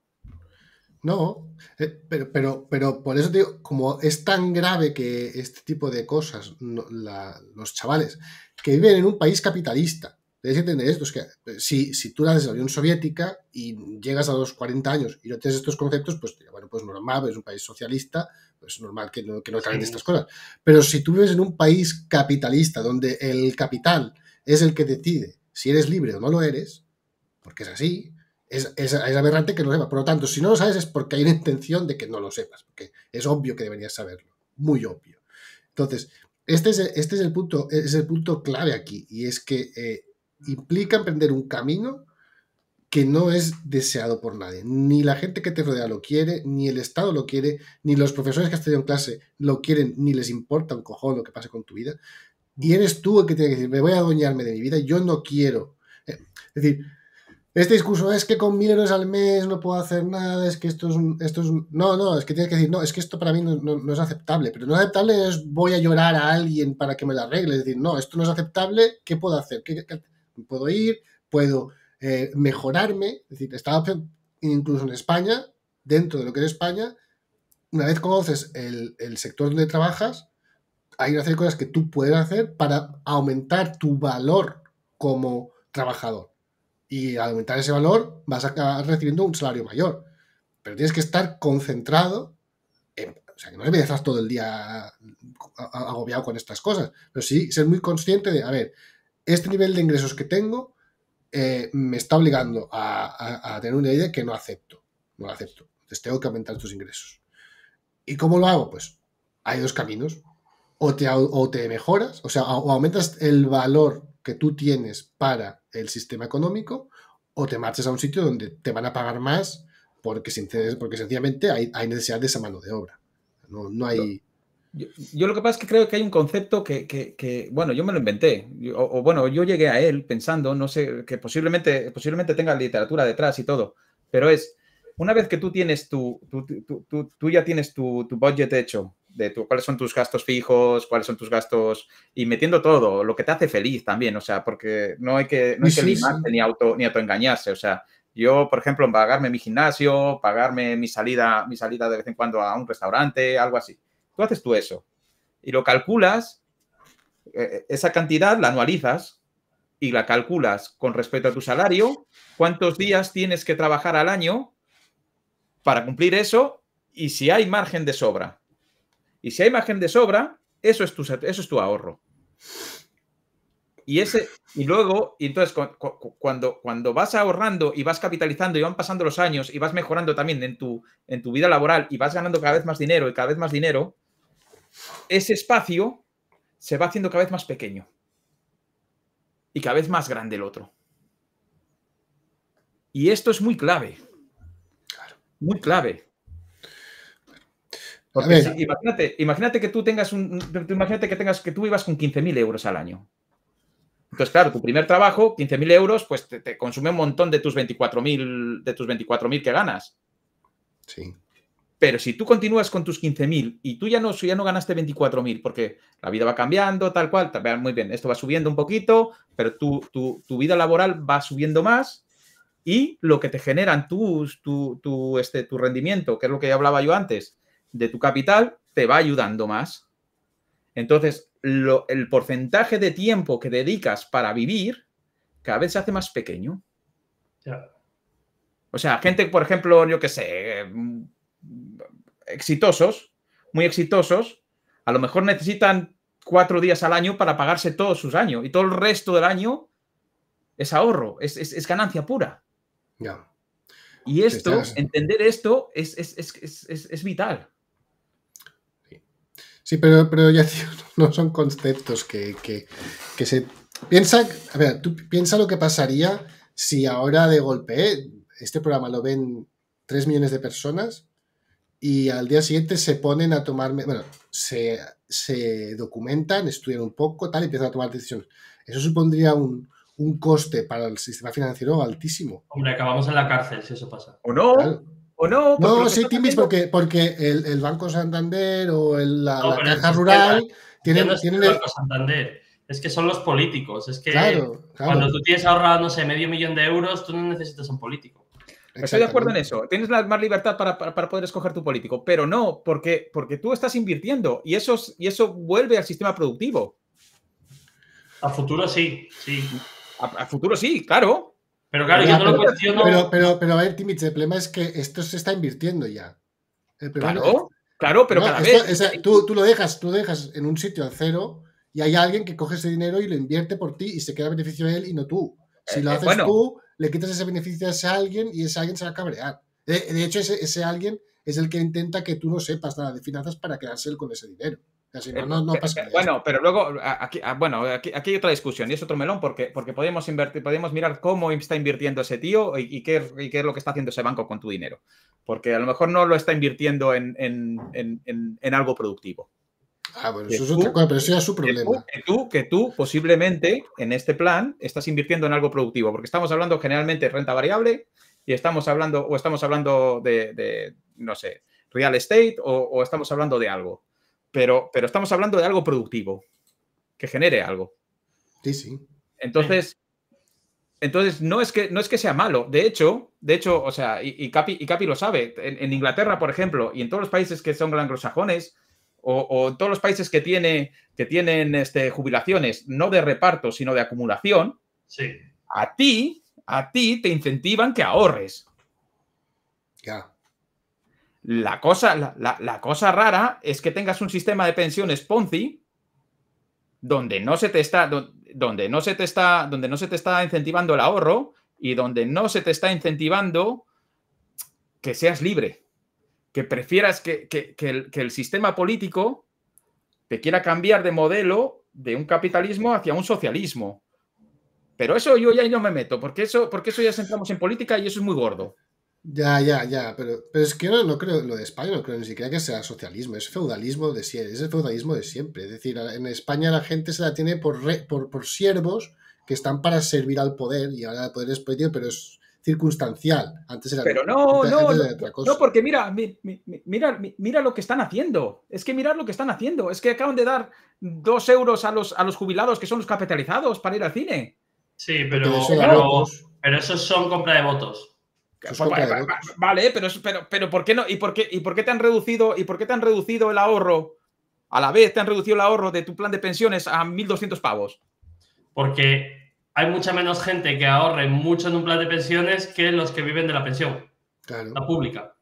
S3: No,
S2: eh, pero, pero, pero, por eso te digo, como es tan grave que este tipo de cosas, los chavales que viven en un país capitalista, debes entender esto, es que eh, si, si tú naces en la Unión Soviética y llegas a los 40 años y no tienes estos conceptos, pues bueno, pues normal, es un país socialista, pues normal que no, que no estas cosas. Pero si tú vives en un país capitalista donde el capital es el que decide si eres libre o no lo eres, porque es así, es, es, aberrante que no lo sepas. Por lo tanto, si no lo sabes es porque hay una intención de que no lo sepas, porque es obvio que deberías saberlo, muy obvio. Entonces, este es, este es, el, punto, es el punto clave aquí, y es que eh, implica emprender un camino que no es deseado por nadie. Ni la gente que te rodea lo quiere, ni el Estado lo quiere, ni los profesores que has tenido en clase lo quieren, ni les importa un cojón lo que pase con tu vida. Y eres tú el que tiene que decir, me voy a adueñarme de mi vida, yo no quiero. Eh, es decir, este discurso es que con mil euros al mes no puedo hacer nada, es que esto es un, esto No, no, es que tienes que decir, no, es que esto para mí no, es aceptable. Pero no es aceptable es voy a llorar a alguien para que me lo arregle. Es decir, no, esto no es aceptable, ¿qué puedo hacer? puedo ir? ¿Puedo eh, mejorarme? Es decir, opción, incluso en España, dentro de lo que es España, una vez conoces el, el sector donde trabajas, hay una serie cosas que tú puedes hacer para aumentar tu valor como trabajador. Y al aumentar ese valor vas a acabar recibiendo un salario mayor. Pero tienes que estar concentrado en, o sea, que no debes estar todo el día agobiado con estas cosas, pero sí ser muy consciente de, a ver, este nivel de ingresos que tengo eh, me está obligando a, tener una idea que no acepto. No la acepto. Entonces tengo que aumentar tus ingresos. ¿Y cómo lo hago? Pues hay dos caminos. O te, o te mejoras, o sea, o aumentas el valor que tú tienes para el sistema económico o te marches a un sitio donde te van a pagar más porque, porque sencillamente hay, necesidad de esa mano de obra. No, hay...
S3: Yo, lo que pasa es que creo que hay un concepto que, bueno, yo me lo inventé, o, bueno, yo llegué a él pensando, no sé, que posiblemente, posiblemente tenga literatura detrás y todo, pero es, una vez que tú tienes tu, tu tu ya tienes tu, tu budget hecho, de cuáles son tus gastos fijos, cuáles son tus gastos, y metiendo todo, lo que te hace feliz también, o sea, porque no hay que, no ni, auto, ni autoengañarse, o sea, yo, por ejemplo, pagarme mi gimnasio, pagarme mi salida, mi salida de vez en cuando a un restaurante, algo así. Tú haces tú eso y lo calculas, eh, eh, esa cantidad la anualizas y la calculas con respecto a tu salario, cuántos días tienes que trabajar al año para cumplir eso y si hay margen de sobra. Y si hay margen de sobra, eso es tu, eso es tu ahorro. Y, ese, y luego, entonces cuando, cuando vas ahorrando y vas capitalizando y van pasando los años y vas mejorando también en tu, en tu vida laboral y vas ganando cada vez más dinero y cada vez más dinero, ese espacio se va haciendo cada vez más pequeño y cada vez más grande el otro. Y esto es muy clave. Muy clave imagínate, que tú tengas un, imagínate que tengas que tú vivas con 15.000 euros al año. Entonces, claro, tu primer trabajo, 15.000 euros, pues te, consume un montón de tus 24.000 de tus 24.000 que ganas. Sí. Pero si tú continúas con tus 15.000 y tú ya no, ya no ganaste 24.000 porque la vida va cambiando, tal cual, muy bien, esto va subiendo un poquito, pero tu, tu, tu vida laboral va subiendo más y lo que te generan tus, tu, este, tu rendimiento, que es lo que hablaba yo antes, de tu capital te va ayudando más. Entonces, el porcentaje de tiempo que dedicas para vivir cada vez se hace más pequeño. O sea, gente, por ejemplo, yo qué sé, exitosos, muy exitosos, a lo mejor necesitan cuatro días al año para pagarse todos sus años y todo el resto del año es ahorro, es, ganancia pura. Y esto, entender esto es, es vital.
S2: Sí, pero, pero ya [laughs] no son conceptos que, se... Piensa, a ver, tú piensa lo que pasaría si ahora de golpe este programa lo ven 3 millones de personas y al día siguiente se ponen a tomar, bueno, se, documentan, estudian un poco, tal, y empiezan a tomar decisiones. Eso supondría un, coste para el sistema financiero altísimo.
S1: Hombre, acabamos en la cárcel si eso pasa. ¿O no? ¿O no? No, sí, Timbis,
S2: porque, el, Banco Santander o el, la, Caja Rural tienen... No tienen el Banco
S1: Santander, es que son los políticos. Es que cuando tú tienes ahorrado, no sé, medio millón de euros, tú no necesitas un político.
S3: Pues estoy de acuerdo en eso. Tienes más libertad para, poder escoger tu político, pero no, porque, porque tú estás invirtiendo y eso, y eso vuelve al sistema productivo. A futuro sí, sí. a futuro sí, claro. Pero claro, yo no lo cuestiono. Pero,
S2: pero, pero, a ver, Timich, el problema es que esto se está invirtiendo ya. claro, pero tú, lo dejas, tú dejas en un sitio al cero y hay alguien que coge ese dinero y lo invierte por ti y se queda beneficio de él y no tú. Si eh, lo eh, haces tú, le quitas ese beneficio a ese alguien y ese alguien se va a cabrear. De, hecho, ese, ese alguien es el que intenta que tú no sepas nada de finanzas para quedarse él con ese dinero.
S3: Eh, no, Bueno, pero luego, aquí, ah, bueno, aquí, hay otra discusión y es otro melón porque, porque podemos, invertir, podemos mirar cómo está invirtiendo ese tío y, qué, qué, es lo que está haciendo ese banco con tu dinero. Porque a lo mejor no lo está invirtiendo en, algo productivo.
S2: Ah, bueno, eso es otra pero eso ya es su problema.
S3: Que tú, que tú, posiblemente, en este plan, estás invirtiendo en algo productivo, porque estamos hablando generalmente de renta variable y estamos hablando, o estamos hablando de, no sé, real estate o estamos hablando de algo pero, pero estamos hablando de algo productivo, que genere algo. Sí, sí. Entonces, entonces no, es que, no es que sea malo. De hecho, de hecho, o sea, y, Capi, y Capi, lo sabe, en, Inglaterra, por ejemplo, y en todos los países que son anglosajones, o, o en todos los países que, tiene, que tienen este, jubilaciones, no de reparto, sino de acumulación, sí. a ti, a ti te incentivan que ahorres. Ya. La cosa, la, cosa rara es que tengas un sistema de pensiones Ponzi donde no se te está, donde no se te está, donde no se te está incentivando el ahorro y donde no se te está incentivando que seas libre, que prefieras que, el, sistema político te quiera cambiar de modelo de un capitalismo hacia un socialismo. Pero eso yo ya no me meto, porque eso, porque eso ya centramos en política y eso es muy gordo.
S2: Ya, ya, ya, pero, es que no, no creo, lo de España no creo ni siquiera que sea socialismo, es feudalismo de siempre, es el feudalismo de siempre. Es decir, en España la gente se la tiene por, por, siervos que están para servir al poder y ahora el poder es
S3: político, pero es circunstancial. Antes era Pero no, no, no, no, porque mira, mira, mira lo que están haciendo. Es que mirar lo que están haciendo. Es que acaban de dar dos euros a los, a los jubilados que son los capitalizados para ir al cine. Sí, pero, pero, pero esos son compra de votos. Pues vale, pero, pero, pero ¿por qué no? ¿Y por qué, ¿Y por qué te han reducido? ¿Y por qué te han reducido el ahorro? A la vez te han reducido el ahorro de tu plan de pensiones a 1.200 pavos. Porque hay mucha menos gente que ahorre mucho en un plan de pensiones que los que viven de la pensión. La pública.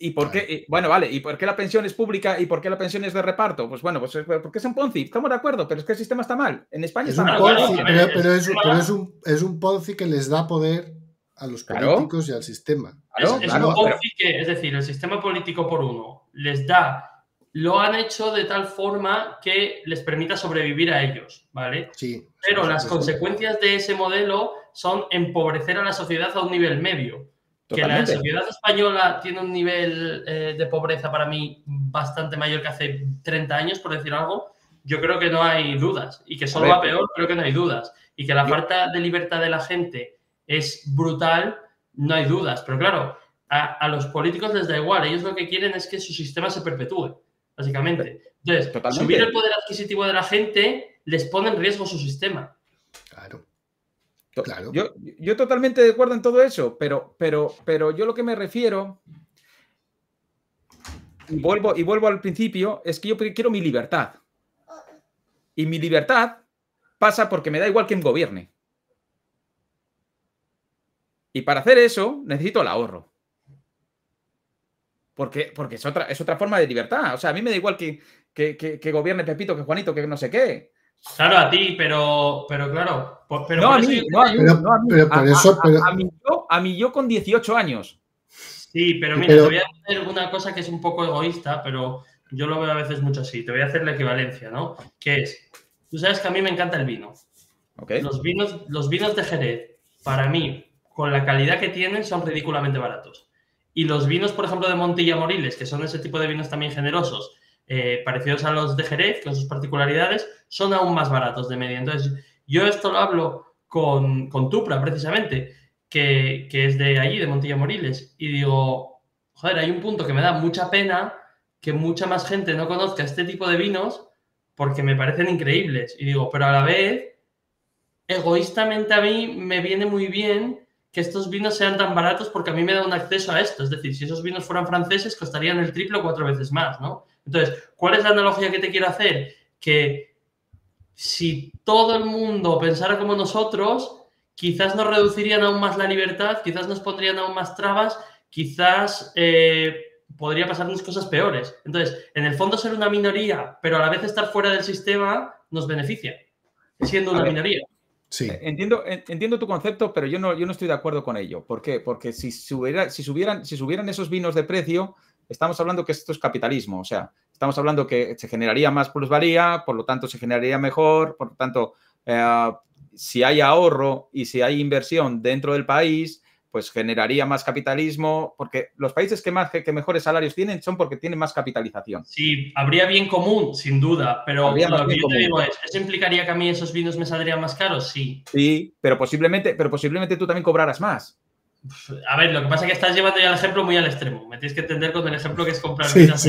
S3: ¿Y por qué? Bueno, vale, ¿y por qué la pensión es pública y por qué la pensión es de reparto? Pues bueno, pues porque es un Ponzi, estamos de acuerdo, pero es que el sistema está mal. En España es está un mal. pero, es
S2: un Ponzi que les da poder a los políticos y al sistema. Es,
S3: que, es decir, el sistema
S1: político por uno les da, lo han hecho de tal forma que les permita sobrevivir a ellos, ¿vale? Sí. Pero las consecuencias de ese modelo son empobrecer a la sociedad a un nivel medio. Que la sociedad española tiene un nivel eh, de pobreza para mí bastante mayor que hace 30 años, por decir algo, yo creo que no hay dudas. Y que solo va peor, creo que no hay dudas. Y que la falta de libertad de la gente es brutal, no hay dudas. Pero claro, a, los políticos les da igual, ellos lo que quieren es que su sistema se perpetúe, básicamente.
S3: Entonces, subir el poder
S1: adquisitivo de la gente les pone en riesgo su sistema. Claro.
S3: Yo, totalmente de acuerdo en todo eso, pero, pero, pero yo lo que me refiero, y vuelvo, y vuelvo al principio, es que yo quiero mi libertad. Y mi libertad pasa porque me da igual quién gobierne. Y para hacer eso necesito el ahorro. Porque, porque es, otra, es otra forma de libertad. O sea, a mí me da igual que, que, que, que gobierne Pepito, que Juanito, que no sé qué.
S1: Claro, a ti, pero, pero claro. no, a mí, no, a yo, con 18 años. Sí, pero mira, te voy a hacer una cosa que es un poco egoísta, pero yo lo veo a veces mucho así. Te voy a hacer la equivalencia, ¿no? Que es, tú sabes que a mí me encanta el vino. Los, vinos, los vinos de Jerez, para mí, con la calidad que tienen, son ridículamente baratos. Y los vinos, por ejemplo, de Montilla Moriles, que son ese tipo de vinos también generosos, eh, parecidos a los de Jerez, con sus particularidades, son aún más baratos de media. Entonces, yo esto lo hablo con, Tupra, precisamente, que, que, es de allí, de Montilla Moriles, y digo, joder, hay un punto que me da mucha pena que mucha más gente no conozca este tipo de vinos porque me parecen increíbles. Y digo, pero a la vez, egoístamente a mí me viene muy bien que estos vinos sean tan baratos porque a mí me da un acceso a esto. Es decir, si esos vinos fueran franceses, costarían el triple o cuatro veces más, ¿no? Entonces, ¿cuál es la analogía que te quiero hacer? Que si todo el mundo pensara como nosotros, quizás nos reducirían aún más la libertad, quizás nos pondrían aún más trabas, quizás eh, podría pasarnos cosas peores. Entonces, en el fondo ser una minoría, pero a la vez estar fuera del sistema,
S3: nos beneficia, siendo una minoría. Sí. Eh, entiendo, entiendo tu concepto, pero yo no, yo no estoy de acuerdo con ello. ¿Por qué? Porque si, si, subieran, si subieran esos vinos de precio, estamos hablando que esto es capitalismo. O sea, estamos hablando que se generaría más plusvalía, por lo tanto se generaría mejor, por lo tanto, eh, si hay ahorro y si hay inversión dentro del país, pues generaría más capitalismo, porque los países que, más, que, mejores salarios tienen son porque tienen más capitalización.
S1: Sí, habría bien
S3: común, sin duda, pero lo que yo te digo es,
S1: ¿eso implicaría que a mí esos vinos me saldrían más caros?
S3: Sí. Sí, pero posiblemente, pero posiblemente tú también cobrarás más.
S1: A ver, lo que pasa es que estás llevando ya el ejemplo muy al extremo. Me tienes que entender con el ejemplo que
S3: es comprar vinos.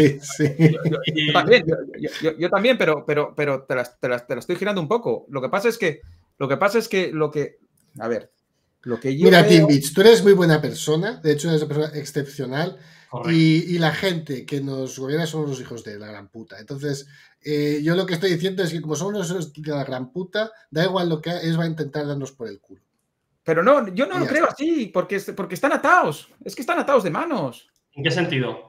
S3: Yo, también, pero, pero, pero te, las te, estoy girando un poco. Lo que pasa es que, lo que, pasa es que, lo que a ver, Mira, Tim Timbits,
S2: tú eres muy buena persona, de hecho eres una persona excepcional. Y, la gente que nos gobierna somos los hijos de la gran puta. Entonces, eh, yo lo que estoy diciendo es que como somos los hijos de la gran puta, da igual lo que es, va a intentar darnos por el culo. Pero no, yo no
S3: lo creo así, porque, porque están atados. Es que están atados de manos. ¿En qué sentido?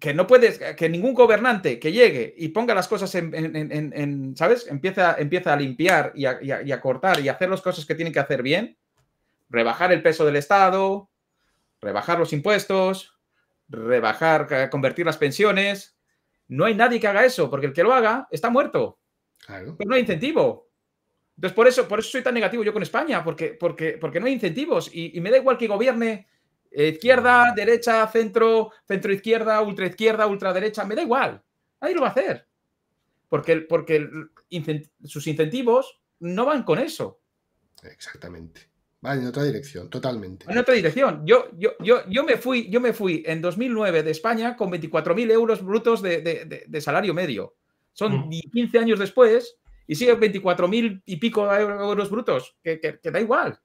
S3: que no puedes, que ningún gobernante que llegue y ponga las cosas en, ¿sabes? Empieza, empieza a limpiar y a, y, y a, cortar y hacer las cosas que tienen que hacer bien, rebajar el peso del Estado, rebajar los impuestos, rebajar, convertir las pensiones. No hay nadie que haga eso, porque el que lo haga está muerto. no hay incentivo. Entonces, por eso, por eso soy tan negativo yo con España, porque, porque, porque no hay incentivos. Y, y me da igual que gobierne izquierda, derecha, centro, centro izquierda, ultra izquierda, ultra derecha, me da igual. ahí lo va a hacer. Porque, porque sus incentivos no van con eso.
S2: Exactamente. Va en otra dirección, totalmente. En
S3: otra dirección. Yo, yo, yo, yo, me, fui, yo me fui en 2009 de España con 24.000 euros brutos de, salario medio. Son 15 mm. años después y sigue 24.000 y pico euros brutos, que da igual.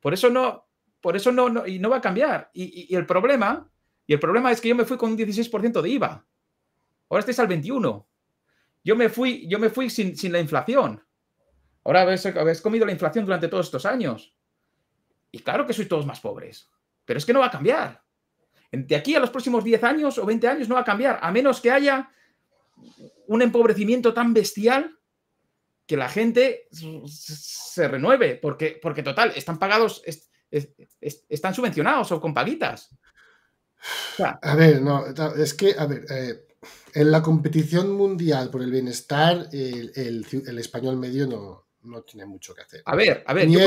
S3: Por eso no, por eso no, y no va a cambiar. Y, el problema, y el problema es que yo me fui con un 16% de IVA. Ahora estáis al 21. Yo me fui, yo me fui sin, la inflación. Ahora habéis, comido la inflación durante todos estos años. Y claro que sois todos más pobres. Pero es que no va a cambiar. De aquí a los próximos 10 años o 20 años no va a cambiar, a menos que haya un empobrecimiento tan bestial que la gente se renueve, porque, porque total, están pagados, están subvencionados o con paguitas.
S2: a ver, no, es que, a ver, eh, en la competición mundial por el bienestar,
S3: el, español medio no,
S2: tiene mucho que hacer. A ver, a ver, yo,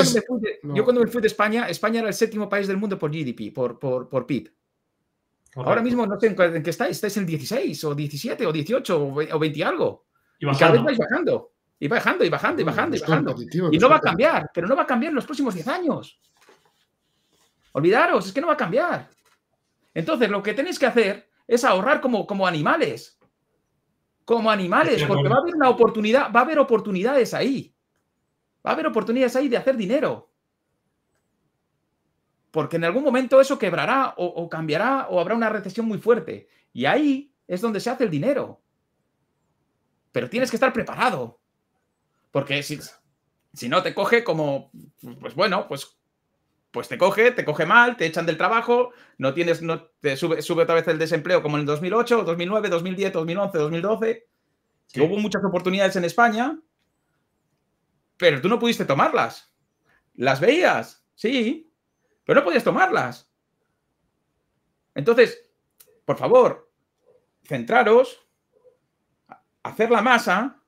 S2: cuando
S3: me fui de, España, España era el séptimo país del mundo por GDP, por, por, PIB. Ahora mismo no sé en qué estáis, estáis en 16 o 17 o 18 o 20 algo. Y, bajando. Y bajando, y bajando, y bajando, y bajando. Y no va a cambiar, pero no va a cambiar en los próximos 10 años. Olvidaros, es que no va a cambiar. Entonces, lo que tenéis que hacer es ahorrar como, como animales. Como animales, porque va a haber una oportunidad, va a haber oportunidades ahí. Va a haber oportunidades ahí de hacer dinero. Porque en algún momento eso quebrará o, cambiará o habrá una recesión muy fuerte. Y ahí es donde se hace el dinero. Pero tienes que estar preparado. Porque si, si no te coge como, pues bueno, pues pues te coge, te coge mal, te echan del trabajo, no tienes, no, te sube, otra vez el desempleo como en el 2008, 2009, 2010, 2011, 2012. hubo muchas oportunidades en España, pero tú no pudiste tomarlas. Las veías, sí, pero no podías tomarlas. Entonces, por favor, centraros, hacer la masa,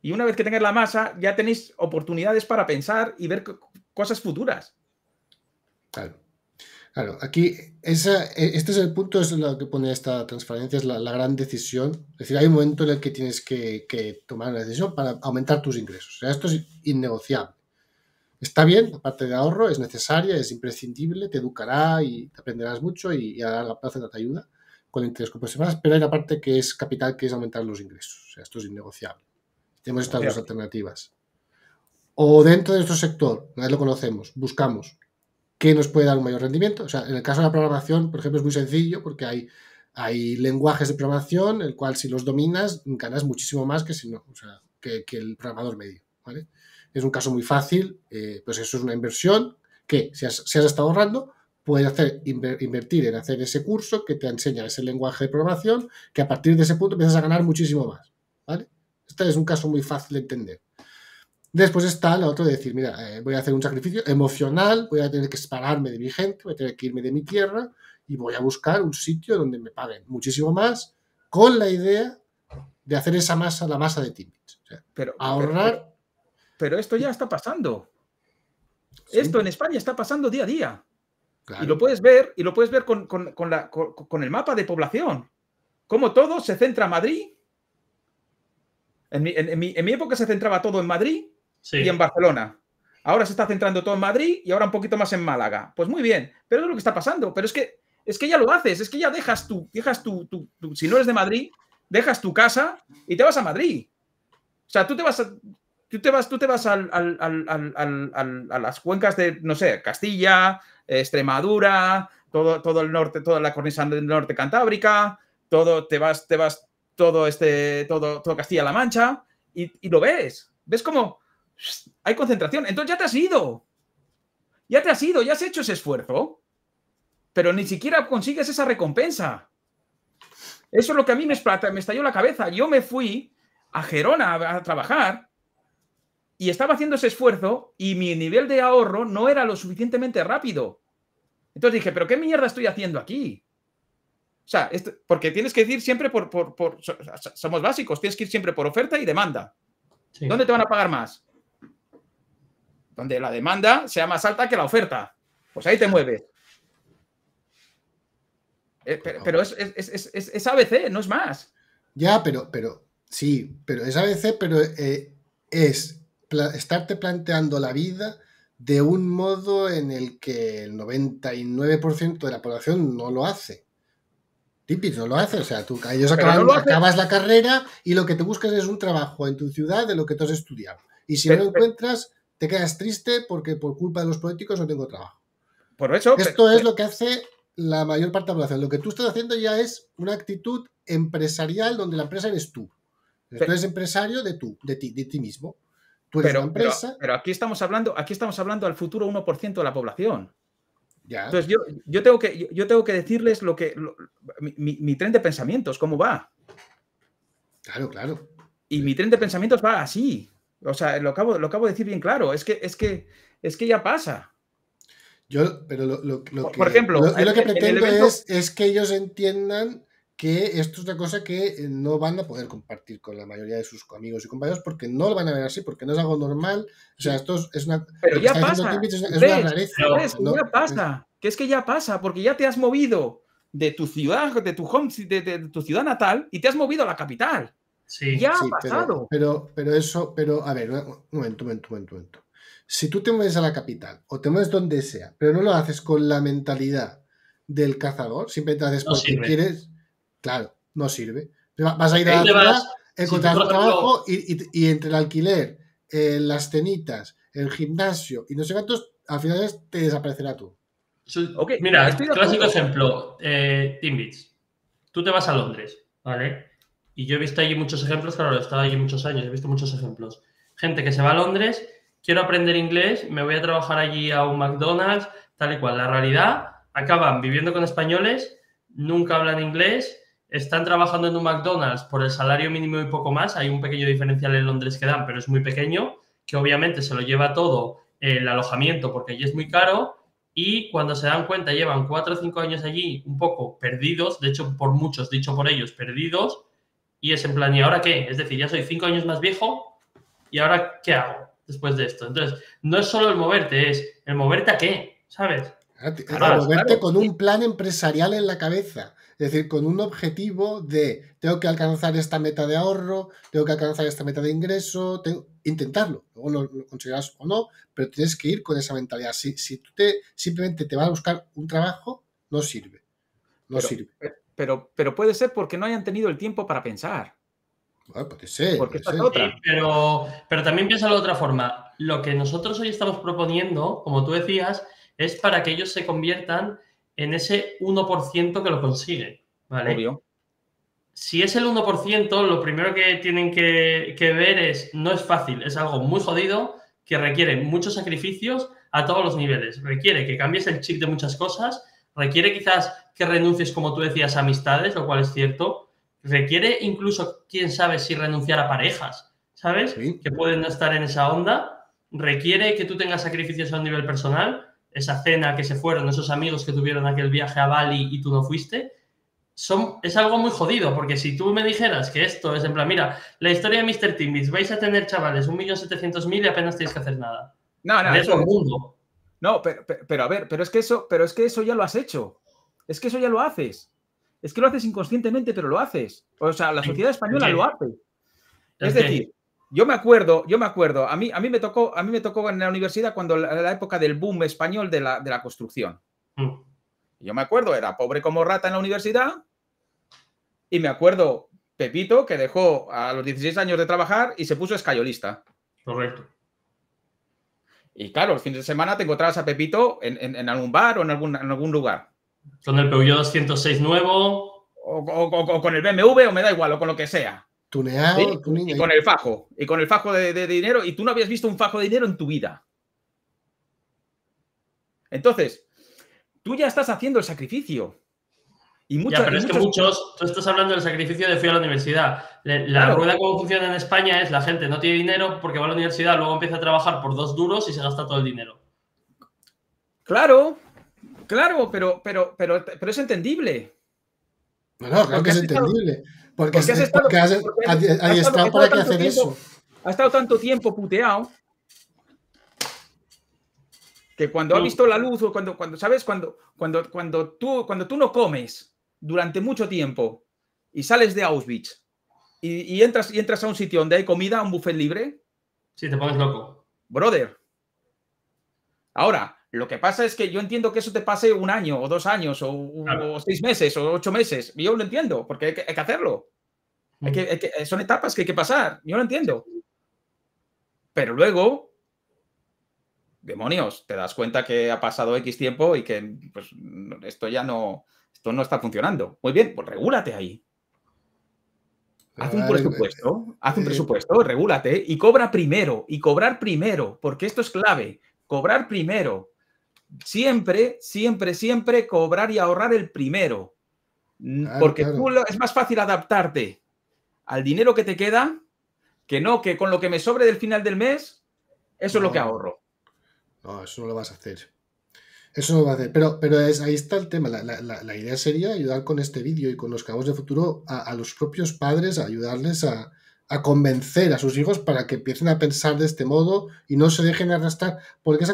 S3: y una vez que tengáis la masa, ya tenéis oportunidades para pensar y ver cosas futuras.
S2: Claro. Claro, aquí e, este es el punto, es lo que pone esta transparencia, es la, gran decisión. Es decir, hay un momento en el que tienes que, tomar una decisión para aumentar tus ingresos. O sea, esto es innegociable. Está bien, la parte de ahorro es necesaria, es imprescindible, te educará y aprenderás mucho y, a larga plaza te ayuda con interés semanas, pero hay la parte que es capital, que es aumentar los ingresos. O sea, esto es innegociable. Tenemos estas dos alternativas. O dentro de nuestro sector, una lo conocemos, buscamos ¿Qué nos puede dar un mayor rendimiento? O sea, en el caso de la programación, por ejemplo, es muy sencillo porque hay, hay lenguajes de programación, el cual si los dominas ganas muchísimo más que, si no, o sea, que, el programador medio. ¿vale? Es un caso muy fácil, eh, pues eso es una inversión que si has, estado ahorrando, puedes hacer, invertir en hacer ese curso que te enseña ese lenguaje de programación, que a partir de ese punto empiezas a ganar muchísimo más. ¿vale? Este es un caso muy fácil de entender. Después está la otra de decir, mira, eh, voy a hacer un sacrificio emocional, voy a tener que separarme de mi gente, voy a tener que irme de mi tierra y voy a buscar un sitio donde me paguen muchísimo más con la idea de hacer esa masa, la masa de tímidos.
S3: pero, ahorrar... Pero, esto ya está pasando. Esto en España está pasando día a día. Y lo puedes ver, y lo puedes ver con, el mapa de población. Como todo se centra en Madrid. en mi época se centraba todo en Madrid y en Barcelona. Ahora se está centrando todo en Madrid y ahora un poquito más en Málaga. Pues muy bien, pero es lo que está pasando. Pero es que, es que ya lo haces, es que ya dejas tu, dejas tu, si no eres de Madrid, dejas tu casa y te vas a Madrid. O sea, tú te vas a, tú te vas, tú te vas a las cuencas de, no sé, Castilla, Extremadura, todo, todo el norte, toda la cornisa del norte cantábrica, todo, te vas, te vas todo este, todo, todo Castilla-La Mancha y, y, lo ves. Ves cómo hay concentración. Entonces ya te has ido. Ya te has ido, ya has hecho ese esfuerzo. Pero ni siquiera consigues esa recompensa. Eso es lo que a mí me, estalló la cabeza. Yo me fui a Gerona a, trabajar y estaba haciendo ese esfuerzo y mi nivel de ahorro no era lo suficientemente rápido. Entonces dije, pero ¿qué mierda estoy haciendo aquí? O sea, porque tienes que ir siempre por, somos básicos, tienes que ir siempre por oferta y demanda. ¿Dónde te van a pagar más? donde la demanda sea más alta que la oferta. Pues ahí te mueves. Eh, pero, es, ABC, no es más.
S2: Ya, pero, pero sí, pero es ABC, pero eh, es estarte planteando la vida de un modo en el que el 99% de la población no lo hace. Típico, no lo hace, o sea, tú, acabas la carrera y lo que te buscas es un trabajo en tu ciudad de lo que tú has estudiado. Y si no lo encuentras, te quedas triste porque por culpa de los políticos no tengo trabajo. Por eso. Esto es lo que hace la mayor parte de la población. Lo que tú estás haciendo ya es una actitud empresarial donde la empresa eres tú. tú eres empresario de tú, de
S3: ti, de ti mismo. Tú eres pero, empresa. Pero, aquí estamos hablando, aquí estamos hablando al futuro 1% de la población. Ya. Entonces yo, tengo que, yo tengo que decirles lo que mi, mi, tren de pensamientos, cómo va. Claro, claro. Y mi tren de pensamientos va así. O sea, lo acabo, de decir bien claro, es que, es que, es que ya pasa.
S2: Yo, pero lo, que, ejemplo, lo que pretendo es, que ellos entiendan que esto es una cosa que eh, no van a poder compartir con la mayoría de sus amigos y compañeros porque no lo van a ver así, porque no es algo normal. O sea, esto es, una. Pero ya pasa. es, Ya pasa.
S3: Que es que ya pasa, porque ya te has movido de tu ciudad, de tu home, de tu ciudad natal y te has movido a la capital. Sí, ya ha pasado. Pero, pero,
S2: eso, pero a ver, un momento, un momento, un momento, Si tú te mueves a la capital o te mueves donde sea, pero no lo haces con la mentalidad del cazador, siempre te haces porque quieres, claro, no sirve. Vas a ir a la ciudad, encontrar trabajo y, entre el alquiler, eh, las cenitas, el gimnasio y no sé cuántos, al final te desaparecerá tú.
S1: Okay, Mira, clásico ejemplo, eh, Tú te vas a Londres, ¿vale? Y yo he visto allí muchos ejemplos, claro, he estado allí muchos años, he visto muchos ejemplos. Gente que se va a Londres, quiero aprender inglés, me voy a trabajar allí a un McDonald's, tal y cual. La realidad, acaban viviendo con españoles, nunca hablan inglés, están trabajando en un McDonald's por el salario mínimo y poco más. Hay un pequeño diferencial en Londres que dan, pero es muy pequeño, que obviamente se lo lleva todo el alojamiento porque allí es muy caro. Y cuando se dan cuenta, llevan cuatro o cinco años allí un poco perdidos, de hecho por muchos, dicho por ellos, perdidos, y es en plan, ¿y ahora qué? Es decir, ya soy cinco años más viejo y ahora qué hago después de esto. Entonces, no es solo el moverte, es el moverte a qué, ¿sabes? moverte
S2: con un plan empresarial en la cabeza. Es decir, con un objetivo de tengo que alcanzar esta meta de ahorro, tengo que alcanzar esta meta de ingreso, intentarlo. Luego lo, lo, conseguirás o no, pero tienes que ir con esa mentalidad. Si, si tú te, simplemente te vas a buscar un trabajo,
S3: no sirve. No sirve. Eh, pero, pero puede ser porque no hayan tenido el tiempo para pensar. Ah, puede Porque
S1: pero, pero también piénsalo de otra forma. Lo que nosotros hoy estamos proponiendo, como tú decías, es para que ellos se conviertan en ese 1% que lo consigue. ¿vale? Obvio. Si es el 1%, lo primero que tienen que, que ver es, no es fácil, es algo muy jodido que requiere muchos sacrificios a todos los niveles. Requiere que cambies el chip de muchas cosas, requiere quizás que renuncies, como tú decías, a amistades, lo cual es cierto. Requiere incluso, quién sabe, si renunciar a parejas, ¿sabes? Que pueden no estar en esa onda. Requiere que tú tengas sacrificios a nivel personal. Esa cena que se fueron, esos amigos que tuvieron aquel viaje a Bali y tú no fuiste. Son, es algo muy jodido, porque si tú me dijeras que esto es en plan, mira, la historia de Mr. Timbits, vais a tener chavales un millón mil y apenas tenéis que hacer nada. No, no, eso, mundo.
S3: No, pero, pero, a ver, pero es que eso, pero es que eso ya lo has hecho. Es que eso ya lo haces. Es que lo haces inconscientemente, pero lo haces. O sea, la sociedad española lo hace. Es decir, yo me acuerdo, yo me acuerdo, a mí, a mí, me, tocó, a mí me tocó en la universidad cuando era la época del boom español de la, de la construcción. Mm. Yo me acuerdo, era pobre como rata en la universidad y me acuerdo Pepito que dejó a los 16 años de trabajar y se puso escayolista. Correcto. Y claro, el fin de semana te encontrabas a Pepito en, en algún bar o en algún, en algún lugar. Con el Peugeot 206 nuevo. O, con el BMW, o me da igual, o con lo que sea.
S2: Tuneado,
S3: con el fajo. Y con el fajo de, dinero. Y tú no habías visto un fajo de dinero en tu vida. Entonces, tú ya estás haciendo el sacrificio. Y muchas, pero es muchos... que
S1: muchos, tú estás hablando del sacrificio de fui a la universidad. La, rueda como funciona en España es la gente no tiene dinero porque va a la universidad, luego empieza a trabajar por dos duros y se gasta todo el dinero.
S3: Claro, Claro, pero, pero, pero, pero es entendible. Claro, claro que es entendible.
S2: Porque, has estado, hacer eso.
S3: Ha estado tanto tiempo puteado que cuando ha visto la luz o cuando, ¿sabes? Cuando, cuando, cuando, tú, cuando tú no comes durante mucho tiempo y sales de Auschwitz y, entras, entras a un sitio donde hay comida, un buffet libre. Sí, te pones loco. Brother. Ahora, lo que pasa es que yo entiendo que eso te pase un año o dos años o, seis meses o ocho meses. Yo lo entiendo, porque hay que, hacerlo. Eh, son etapas que hay que pasar. Yo lo entiendo. Pero luego, demonios, te das cuenta que ha pasado X tiempo y que pues, esto ya no, esto no está funcionando. Muy bien, pues regúlate ahí. Haz un presupuesto, eh, haz un presupuesto, regúlate y cobra primero, y cobrar primero, porque esto es clave, cobrar primero, siempre, siempre, siempre cobrar y ahorrar el primero. porque es más fácil adaptarte al dinero que te queda que no, que con lo que me sobre del final del mes, eso es lo que ahorro.
S2: No, eso no lo vas a hacer. Eso no lo a hacer. Pero, pero es, ahí está el tema. La, idea sería ayudar con este vídeo y con los cabos de futuro a, a los propios padres a ayudarles a, a convencer a sus hijos para que empiecen a pensar de este modo y no se dejen arrastrar. Porque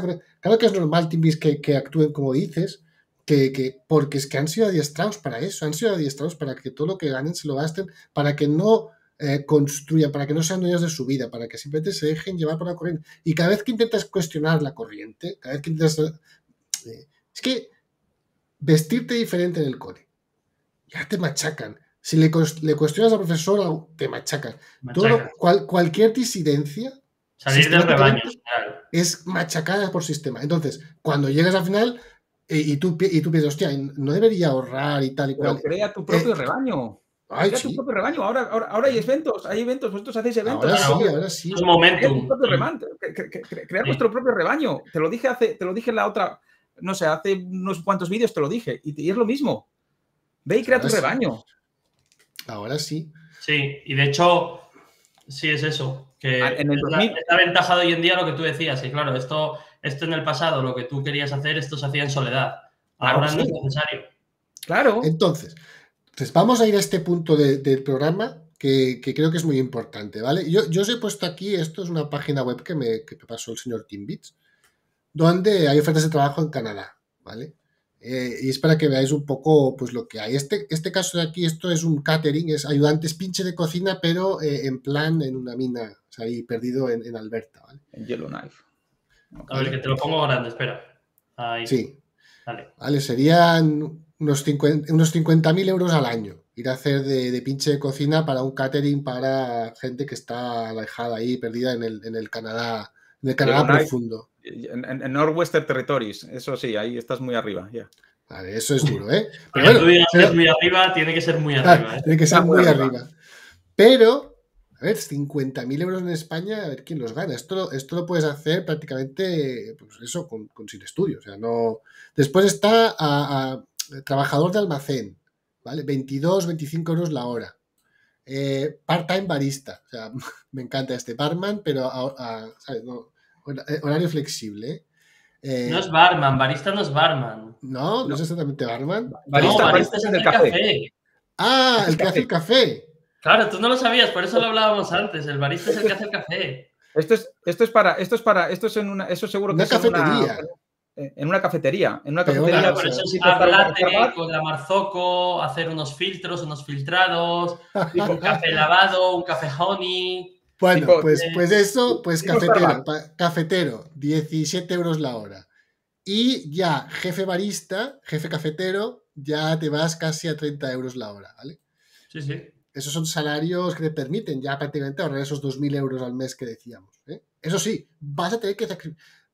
S2: claro que es normal, Timbis, que, que actúen como dices, que, que, porque es que han sido adiestrados para eso, han sido adiestrados para que todo lo que ganen se lo gasten, para que no eh, construyan, para que no sean dueños de su vida, para que simplemente se dejen llevar por la corriente. Y cada vez que intentas cuestionar la corriente, cada vez que intentas... Eh, es que vestirte diferente en el cole, ya te machacan si le, le cuestionas al profesor, te machacas. Todo, cualquier disidencia. Es machacada por sistema. Entonces, cuando llegas al final eh, y, tú, y tú piensas, hostia, no debería ahorrar y tal y crea tu propio eh, rebaño.
S3: tu propio rebaño. Ahora, hay eventos, hay eventos, vosotros hacéis eventos. Ahora sí, ahora, sí. Crear vuestro propio rebaño. Te lo dije hace, te lo dije en la otra, no sé, hace unos cuantos vídeos te lo dije. y es lo mismo. Ve y crea tu rebaño.
S1: Ahora sí.
S3: Sí, y de hecho, sí es eso.
S1: Que ah, en el hoy en día lo que tú decías. Y claro, esto, esto en el pasado, lo que tú querías hacer, esto se hacía en soledad. Ahora no es necesario.
S2: Claro. Entonces, pues vamos a ir a este punto del programa que, creo que es muy importante, ¿vale? Yo, os he puesto aquí, esto es una página web que me, que me pasó el señor Timbits, donde hay ofertas de trabajo en Canadá, ¿vale? Eh, y es para que veáis un poco pues lo que hay. Este, este caso de aquí, esto es un catering, es ayudantes pinche de cocina, pero eh, en plan en una mina, o sea, ahí perdido en, Alberta. ¿vale? En Yellowknife.
S1: A ver, que te lo pongo grande, espera.
S2: Sí. Vale. serían unos 50.000 unos mil euros al año ir a hacer de, de, pinche de cocina para un catering para gente que está alejada ahí, perdida
S3: en el, en el Canadá de Canadá profundo. En, en, Northwestern Territories, eso sí, ahí estás muy arriba, ya. Vale, eso es duro, ¿eh? [laughs] Pero tú digas muy arriba, tiene que ser muy
S2: ah, arriba. ¿eh? Tiene que ser muy, arriba. Pero, a ver, 50.000 euros en España, a ver quién los gana. Esto, esto lo puedes hacer prácticamente, pues eso, con, sin estudio. no... Después está a, trabajador de almacén, ¿vale? 22, 25 euros la hora. Eh, part-time barista. O sea, [laughs] me encanta este barman, pero eh, horario flexible. Eh, no es
S1: barman, barista no es barman.
S2: No, no, es exactamente barman. Barista, es el café.
S3: Ah, el, que café. hace el café.
S1: Claro, tú no lo sabías, por eso lo
S3: hablábamos antes. El barista es el que
S1: hace el café.
S3: Esto es, esto es para, esto es para, esto es en una, eso seguro que es cafetería. Eh, en una cafetería. En una cafetería. Por eso es pues,
S1: con la marzoco hacer unos filtros, unos filtrados, [laughs] un café lavado, un café honey.
S3: Bueno, pues, eh, pues
S2: eso, pues cafetero, cafetero, 17 euros la hora. Y ya, jefe barista, jefe cafetero, ya te vas casi a 30 euros la hora, ¿vale? Sí, sí. Esos son salarios que te permiten ya prácticamente ahorrar esos 2.000 euros al mes que decíamos. ¿eh? Eso sí, vas a tener que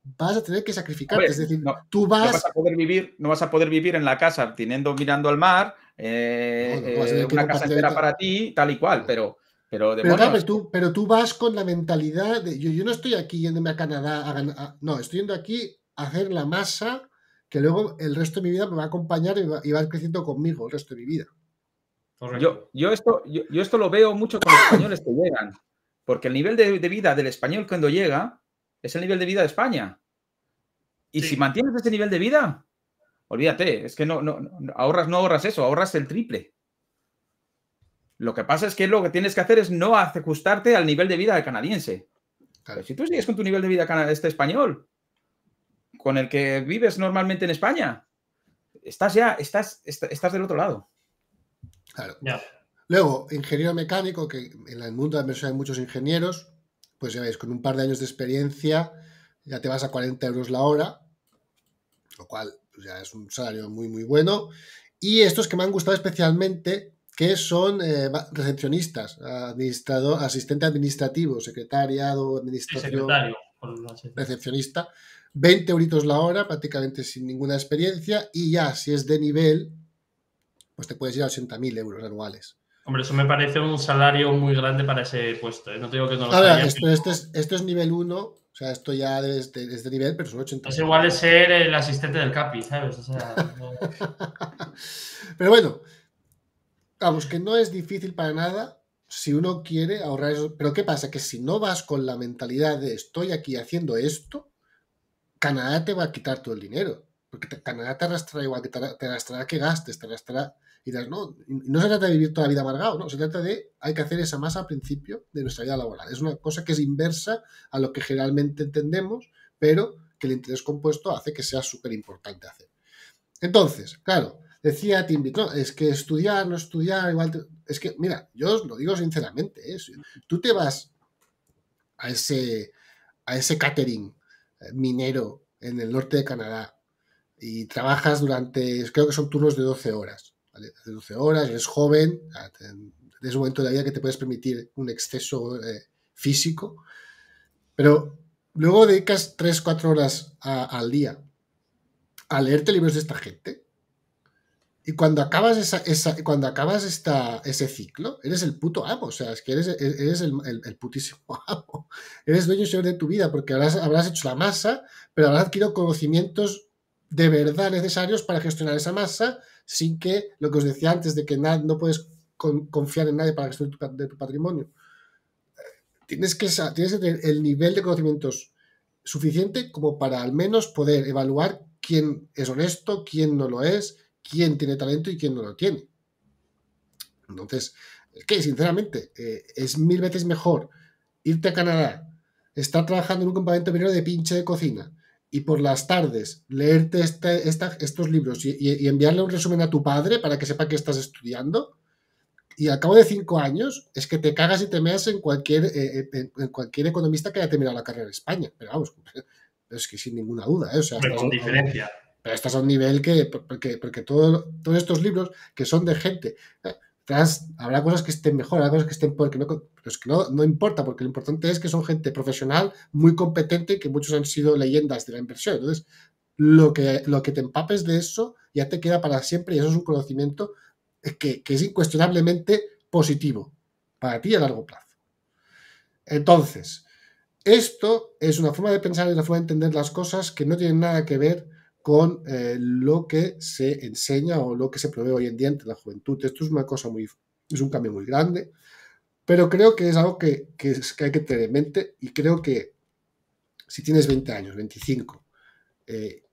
S2: vas a tener que sacrificarte. es decir, no, tú vas... No vas...
S3: a poder vivir, no vas en la casa teniendo, mirando al mar, eh, eh, una casa entera para ti, tal y cual, pero... Pero,
S2: tú, vas con la mentalidad de yo, yo no estoy aquí yéndome a Canadá no, estoy yendo aquí a hacer la masa que luego el resto de mi vida me va a acompañar y va, creciendo conmigo el resto de mi vida.
S3: Yo, yo, esto, esto lo veo mucho con los españoles que llegan, porque el nivel de, de vida del español cuando llega es el nivel de vida de España. Y si mantienes ese nivel de vida, olvídate, es que no, ahorras, no ahorras eso, ahorras el triple. Lo que pasa es que lo que tienes que hacer es no ajustarte al nivel de vida canadiense. Pues si tú sigues con tu nivel de vida este español, con el que vives normalmente en España, estás ya, estás, estás del otro lado. Claro.
S2: Luego, ingeniero mecánico, que en el mundo de la inversión hay muchos ingenieros, pues ya veis, con un par de años de experiencia ya te vas a 40 euros la hora, lo cual pues ya es un salario muy, muy bueno. Y estos que me han gustado especialmente, que son eh, recepcionistas, administrador, asistente administrativo, secretariado, menos recepcionista, 20 euritos la hora, prácticamente sin ninguna experiencia, y ya si es de nivel, pues te puedes ir a 80.000 euros
S1: anuales. Hombre, eso me parece un salario muy grande para ese puesto. ¿eh? No te que no lo esto,
S2: es, nivel 1, o sea, esto ya es de, este, este nivel, pero son 80. Es igual de ser
S1: el asistente del Capi, ¿sabes? [laughs]
S2: pero bueno, vamos, que no es difícil para nada si uno quiere ahorrar eso. Pero ¿qué pasa? Que si no vas con la mentalidad de estoy aquí haciendo esto, Canadá te va a quitar todo el dinero. Porque Canadá te arrastrará igual que te, te arrastrará que gastes, te arrastrará. Y no, no se trata de vivir toda la vida amargado, no, se trata de, hay que hacer esa masa al principio de nuestra vida laboral. Es una cosa que es inversa a lo que generalmente entendemos, pero que el interés compuesto hace que sea súper importante hacer. Entonces, claro, decía Tim no, es que estudiar, no estudiar, igual, es que, mira, yo os lo digo sinceramente, ¿eh? tú te vas a ese, a ese catering eh, minero en el norte de Canadá y trabajas durante, creo que son turnos de 12 horas 12 horas, eres joven, ah, este es un momento de la vida que te puedes permitir un exceso eh, físico, pero luego dedicas 3, 4 horas al día a leerte libros de esta gente. Y cuando acabas, cuando acabas esta, ese ciclo, eres el puto amo. O sea, es que eres, el, putísimo [laughs] amo. Eres dueño y señor de tu vida, porque habrás, habrás hecho la masa, pero habrás adquirido conocimientos de verdad necesarios para gestionar esa masa sin que lo que os decía antes de que no puedes confiar en nadie para gestionar de tu, patrimonio. Eh, tienes que, tener el nivel de conocimientos suficiente como para al menos poder evaluar quién es honesto, quién no lo es, quién tiene talento y quién no lo tiene. Entonces, que sinceramente eh, es mil veces mejor irte a Canadá, estar trabajando en un campamento minero de pinche de cocina, y por las tardes leerte estos libros y, enviarle un resumen a tu padre para que sepa que estás estudiando, y al cabo de cinco años es que te cagas y te meas en cualquier, eh, eh, en, cualquier economista que haya terminado la carrera en España. Pero vamos, [laughs] es que sin ninguna duda. ¿eh? O sea, pero con diferencia. pero estás a un nivel que, porque, todos estos libros que son de gente, eh, habrá cosas que estén mejor, habrá cosas que estén porque que no, es que no, importa, porque lo importante es que son gente profesional, muy competente, que muchos han sido leyendas de la inversión. Entonces, lo que, lo que te empapes de eso ya te queda para siempre y eso es un conocimiento que, que es incuestionablemente positivo para ti a largo plazo. Entonces, esto es una forma de pensar y una forma de entender las cosas que no tienen nada que ver con eh, lo que se enseña o lo que se provee hoy en día entre la juventud. Esto es una cosa muy, es un cambio muy grande, pero creo que es algo que, que, hay que tener en mente y creo que si tienes 20 años, 25, eh,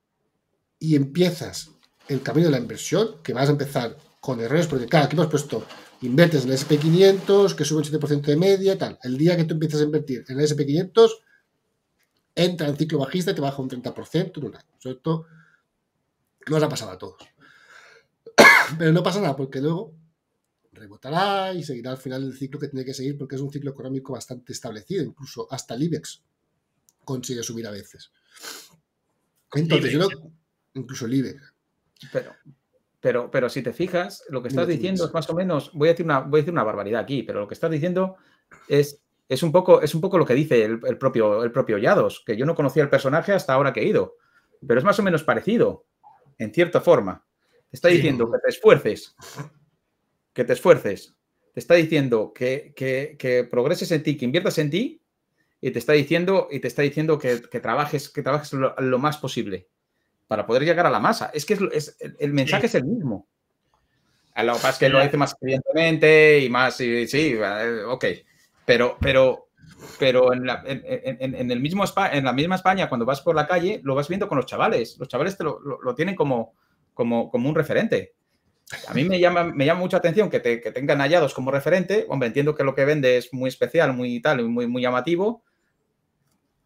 S2: y empiezas el camino de la inversión, que vas a empezar con errores, porque claro, aquí hemos puesto, inviertes en el SP500, que sube un 7% de media, tal. El día que tú empiezas a invertir en el SP500, entra en ciclo bajista y te baja un 30% en un año. Sobre nos ha pasado a todos. [coughs] Pero no pasa nada, porque luego rebotará y seguirá al final del ciclo que tiene que seguir, porque es un ciclo económico bastante establecido, incluso hasta el IBEX consigue subir a veces. incluso
S3: el IBEX. Pero, pero, pero si te fijas, lo que estás diciendo es más o menos, voy a, decir una, voy una barbaridad aquí, pero lo que estás diciendo es, es, un, poco, es un poco lo que dice el, propio, el propio Yados, que yo no conocía el personaje hasta ahora que he ido, pero es más o menos parecido en cierta forma. Te está diciendo que te esfuerces, que te esfuerces. Te está diciendo que, que, que, progreses en ti, que inviertas en ti, y te está diciendo, y te está diciendo que, trabajes, que trabajes lo, más posible para poder llegar a la masa. Es que es, el, mensaje es el mismo. A lo que que lo dice más evidentemente y más, y, sí, eh, ok. Pero, pero pero en, la, el mismo en la misma España, cuando vas por la calle, lo vas viendo con los chavales. Los chavales te lo, tienen como, como, un referente. A mí me llama, me llama mucha atención que, tengan hallados como referente. Hombre, entiendo que lo que vende es muy especial, muy tal, muy, muy llamativo,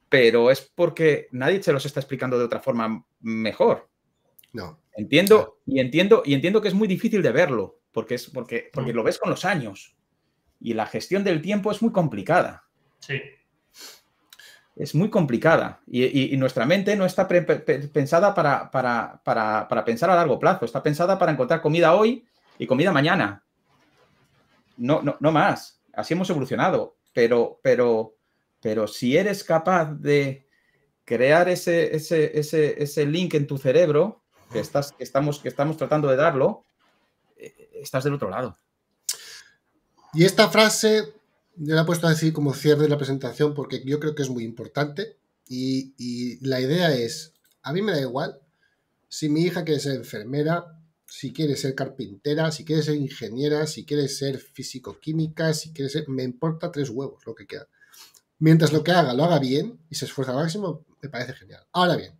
S3: pero es porque nadie se los está explicando de otra forma mejor. No. Entiendo, y entiendo, y entiendo que es muy difícil de verlo, porque es porque, porque mm. lo ves con los años. Y la gestión del tiempo es muy complicada. Sí. Es muy complicada y, nuestra mente no está pensada para, pensar a largo plazo, está pensada para encontrar comida hoy y comida mañana. No, no, no más. Así hemos evolucionado. Pero, pero, pero si eres capaz de crear ese, ese, link en tu cerebro que, estás, estamos, que estamos tratando de darlo, eh, estás del otro lado.
S2: Y esta frase yo la he puesto así como cierre de la presentación porque yo creo que es muy importante y, la idea es, a mí me da igual si mi hija quiere ser enfermera, si quiere ser carpintera, si quiere ser ingeniera, si quiere ser físico-química, si quiere ser... Me importa tres huevos lo que queda. Mientras lo que haga lo haga bien y se esfuerza al máximo, me parece genial. Ahora bien,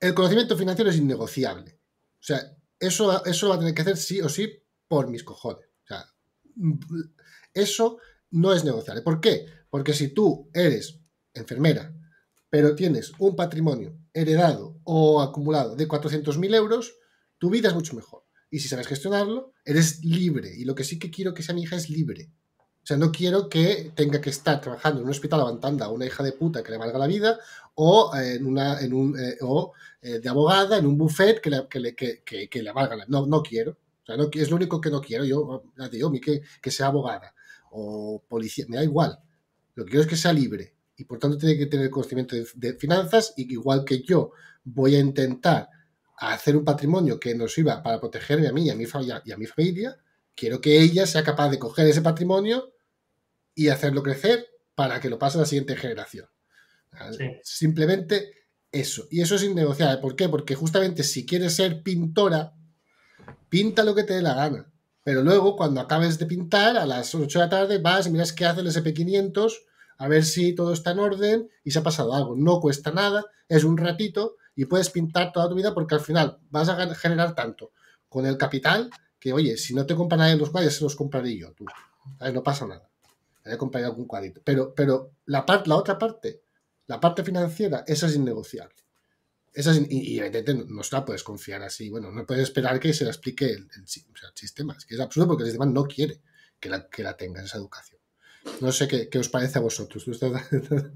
S2: el conocimiento financiero es innegociable. O sea, eso, eso lo va a tener que hacer sí o sí por mis cojones. O sea, eso no es negociable. ¿Por qué? Porque si tú eres enfermera, pero tienes un patrimonio heredado o acumulado de 400.000 euros, tu vida es mucho mejor. Y si sabes gestionarlo, eres libre. Y lo que sí que quiero que sea mi hija es libre. O sea, no quiero que tenga que estar trabajando en un hospital aguantando a una hija de puta que le valga la vida o, eh, en una, en un, eh, o eh, de abogada en un buffet que le, valga la vida. No, no quiero. O sea, no, es lo único que no quiero. Yo, que, que sea abogada o policía, me da igual. Lo que quiero es que sea libre y por tanto tiene que tener conocimiento de, finanzas y igual que yo voy a intentar hacer un patrimonio que nos sirva para protegerme a mí y a mi, familia, quiero que ella sea capaz de coger ese patrimonio y hacerlo crecer para que lo pase a la siguiente generación. Simplemente eso. Y eso es innegociable. ¿Por qué? Porque justamente si quieres ser pintora, pinta lo que te dé la gana. Pero luego, cuando acabes de pintar, a las 8 de la tarde vas y miras qué hace el SP500, a ver si todo está en orden y se ha pasado algo. No cuesta nada, es un ratito y puedes pintar toda tu vida porque al final vas a generar tanto con el capital que, oye, si no te compran nadie los cuadros, se los compraré yo, tú. No pasa nada. he comprado algún cuadrito. Pero, pero la, la otra parte, la parte financiera, esa es innegociable y, evidentemente no se la puedes confiar así. Bueno, no puedes esperar que se la explique el, sistema. Es que es absurdo porque el sistema no quiere que la, que esa educación. No sé qué, os parece a vosotros. [laughs]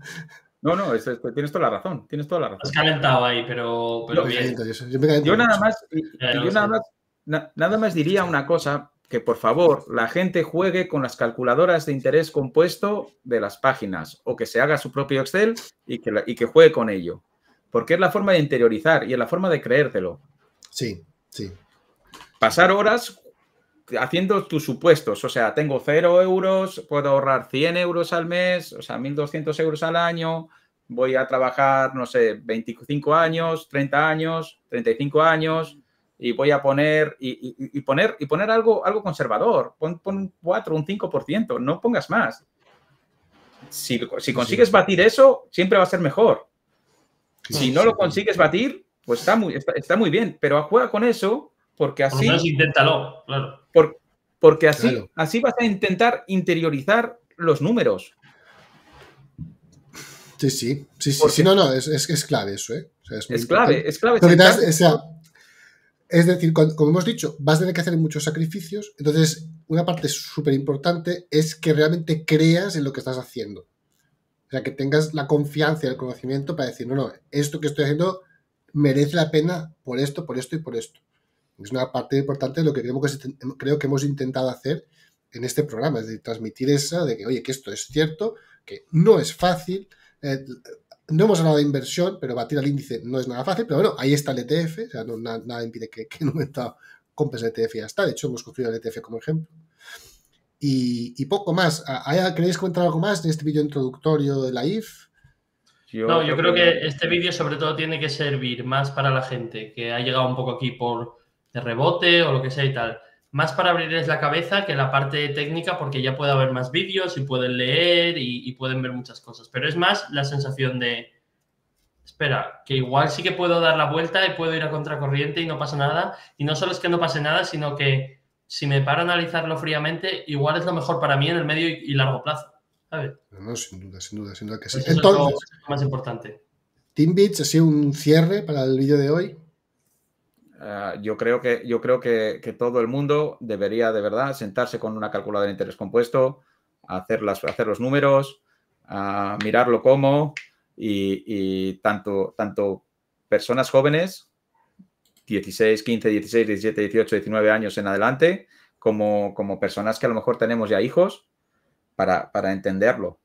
S3: No, no, tienes toda la razón. Tienes toda la Has calentado
S1: ahí, pero, Yo, nada
S3: más, nada más, diría una cosa que por favor la gente juegue con las calculadoras de interés compuesto de las páginas o que se haga su propio Excel y que, y que juegue con ello porque es la forma de interiorizar y es la forma de creértelo. Sí, sí. Pasar horas haciendo tus supuestos, o sea, tengo cero euros, puedo ahorrar 100 euros al mes, o sea, 1.200 euros al año, voy a trabajar, no sé, 25 años, 30 años, 35 años, y voy a poner, y, poner, y poner algo, algo conservador, pon, un 4, un 5%, no pongas más. Si, si consigues batir eso, siempre va a ser mejor si no lo consigues batir, pues está muy, está, muy bien, pero juega con eso porque así... Por lo inténtalo, claro. porque así, así vas a intentar interiorizar los números.
S2: Sí, sí, sí, sí, no, no, es, es, clave eso, ¿eh?
S3: es, clave, es clave.
S2: es decir, como hemos dicho, vas a tener que hacer muchos sacrificios, entonces una parte súper importante es que realmente creas en lo que estás haciendo. O sea, que tengas la confianza y el conocimiento para decir, no, no, esto que estoy haciendo merece la pena por esto, por esto y por esto. Es una parte importante de lo que creo que, hemos intentado hacer en este programa, es decir, transmitir esa de que, oye, que esto es cierto, que no es fácil, eh, no hemos hablado de inversión, pero batir al índice no es nada fácil, pero bueno, ahí está el ETF, o sea, nada, impide que, que en un momento compres el ETF y ya está, de hecho hemos construido el ETF como ejemplo y, poco más. ¿Queréis comentar algo más de este vídeo introductorio de la IF?
S1: no, yo creo que este vídeo sobre todo tiene que servir más para la gente que ha llegado un poco aquí por rebote o lo que sea y tal. Más para abrirles la cabeza que la parte técnica, porque ya puede haber más vídeos y pueden leer y, y pueden ver muchas cosas. Pero es más la sensación de, espera, que igual sí que puedo dar la vuelta y puedo ir a contracorriente y no pasa nada. Y no solo es que no pase nada, sino que si me paro a analizarlo fríamente, igual es lo mejor para mí en el medio y, largo plazo. ¿sabes? No, sin duda, sin duda, sin duda que sí. Entonces,
S3: es lo más importante.
S2: Team bits ¿ha sido un cierre para el vídeo de hoy?
S3: Ah, yo creo, que, yo creo que, todo el mundo debería de verdad sentarse con una calculadora de interés compuesto, hacer, hacer los números, ah, mirarlo cómo y, y tanto, tanto personas jóvenes 16, 15, 16, 17, 18, 19 años en adelante, como, como personas que a lo mejor tenemos ya hijos, para, entenderlo.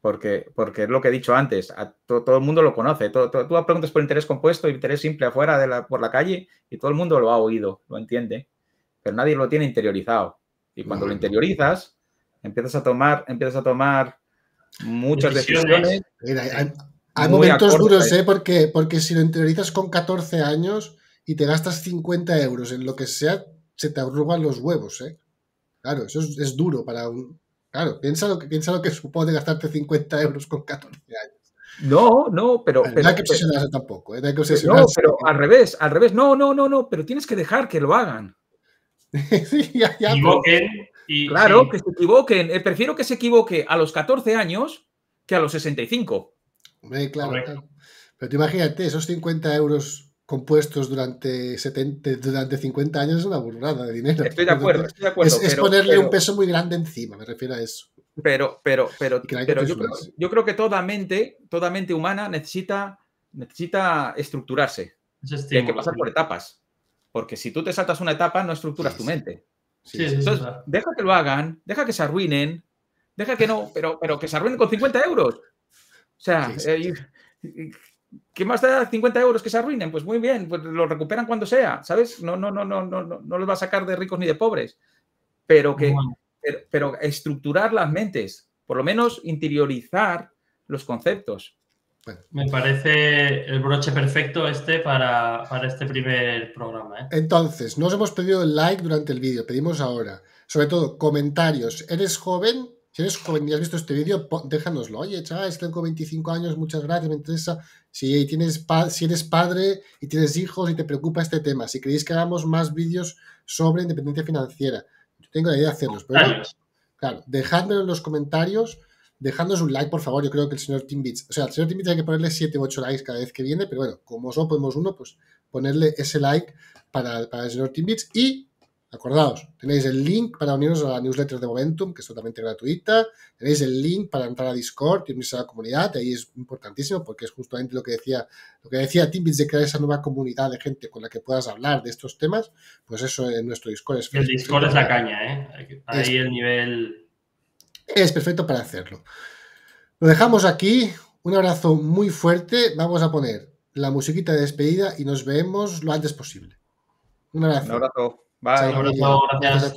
S3: Porque, porque es lo que he dicho antes, todo el mundo lo conoce. tú preguntas por interés compuesto, interés simple afuera, de por la calle, y todo el mundo lo ha oído, lo entiende, pero nadie lo tiene interiorizado. Y cuando lo interiorizas, empiezas a tomar, empiezas a tomar muchas decisiones. hay, momentos duros, ¿eh?
S2: porque, porque si lo interiorizas con 14 años, y te gastas 50 euros en lo que sea, se te arrugan los huevos, ¿eh? Claro, eso es, duro para un... Claro, piensa lo, que, piensa lo que [laughs] supone gastarte 50 euros con 14 años.
S3: No, no, pero. pero ¿eh? no hay que obsesionarse
S2: pero, tampoco, ¿eh? no pero
S3: al revés, al revés. No, no, no, no, pero tienes que dejar que lo hagan. [laughs] Y, claro, que se equivoquen. Eh, prefiero que se equivoque a los 14 años que a los 65.
S2: claro. claro. Pero te imagínate, esos 50 euros compuestos durante, 70, eh, durante 50 años es una burrada de dinero. Estoy de acuerdo, Es, ponerle un peso
S3: muy grande encima, me refiero a eso. Pero, pero, pero, yo, creo, que toda mente, toda mente humana necesita, necesita estructurarse.
S1: y hay que pasar
S3: por etapas. Porque si tú te saltas una etapa, no estructuras tu mente. deja que lo hagan, deja que se arruinen, deja que no, pero, pero que se arruinen con 50 euros. O sea, eh, ¿Qué más da 50 euros que se arruinen? Pues muy bien, pues lo recuperan cuando sea, ¿sabes? No, no, no, no, no, no los va a sacar de ricos ni de pobres. Pero que, pero, estructurar las mentes, por lo menos interiorizar los conceptos.
S1: Me parece el broche perfecto este para, este primer programa. ¿eh?
S2: Entonces, no hemos pedido el like durante el vídeo, pedimos ahora. Sobre todo, comentarios. ¿Eres joven? Si eres joven y has visto este vídeo, déjanoslo. Oye, chavales, tengo 25 años, muchas gracias, me interesa. Si, tienes si eres padre y tienes hijos y te preocupa este tema, si queréis que hagamos más vídeos sobre independencia financiera, yo tengo la idea de hacerlos. claro, claro en los comentarios, dejadnos un like, por favor. Yo creo que el señor Timbits, o sea, el señor Timbits hay que ponerle 7 u 8 likes cada vez que viene, pero bueno, como solo podemos uno, pues ponerle ese like para, para el señor Timbits y Acordaos, tenéis el link para uniros a la newsletter de Momentum, que es totalmente gratuita. Tenéis el link para entrar a Discord y unirse a la comunidad. Ahí es importantísimo porque es justamente lo que decía, lo que decía Timbits de crear esa nueva comunidad de gente con la que puedas hablar de estos temas. Pues eso en nuestro Discord es El Discord es la caña,
S1: ¿eh? Ahí el nivel.
S2: Es perfecto para hacerlo. Lo dejamos aquí. Un abrazo muy fuerte. Vamos a poner la musiquita de despedida y nos vemos lo antes
S1: posible. Un abrazo. Un
S3: abrazo. Bye. Un abrazo.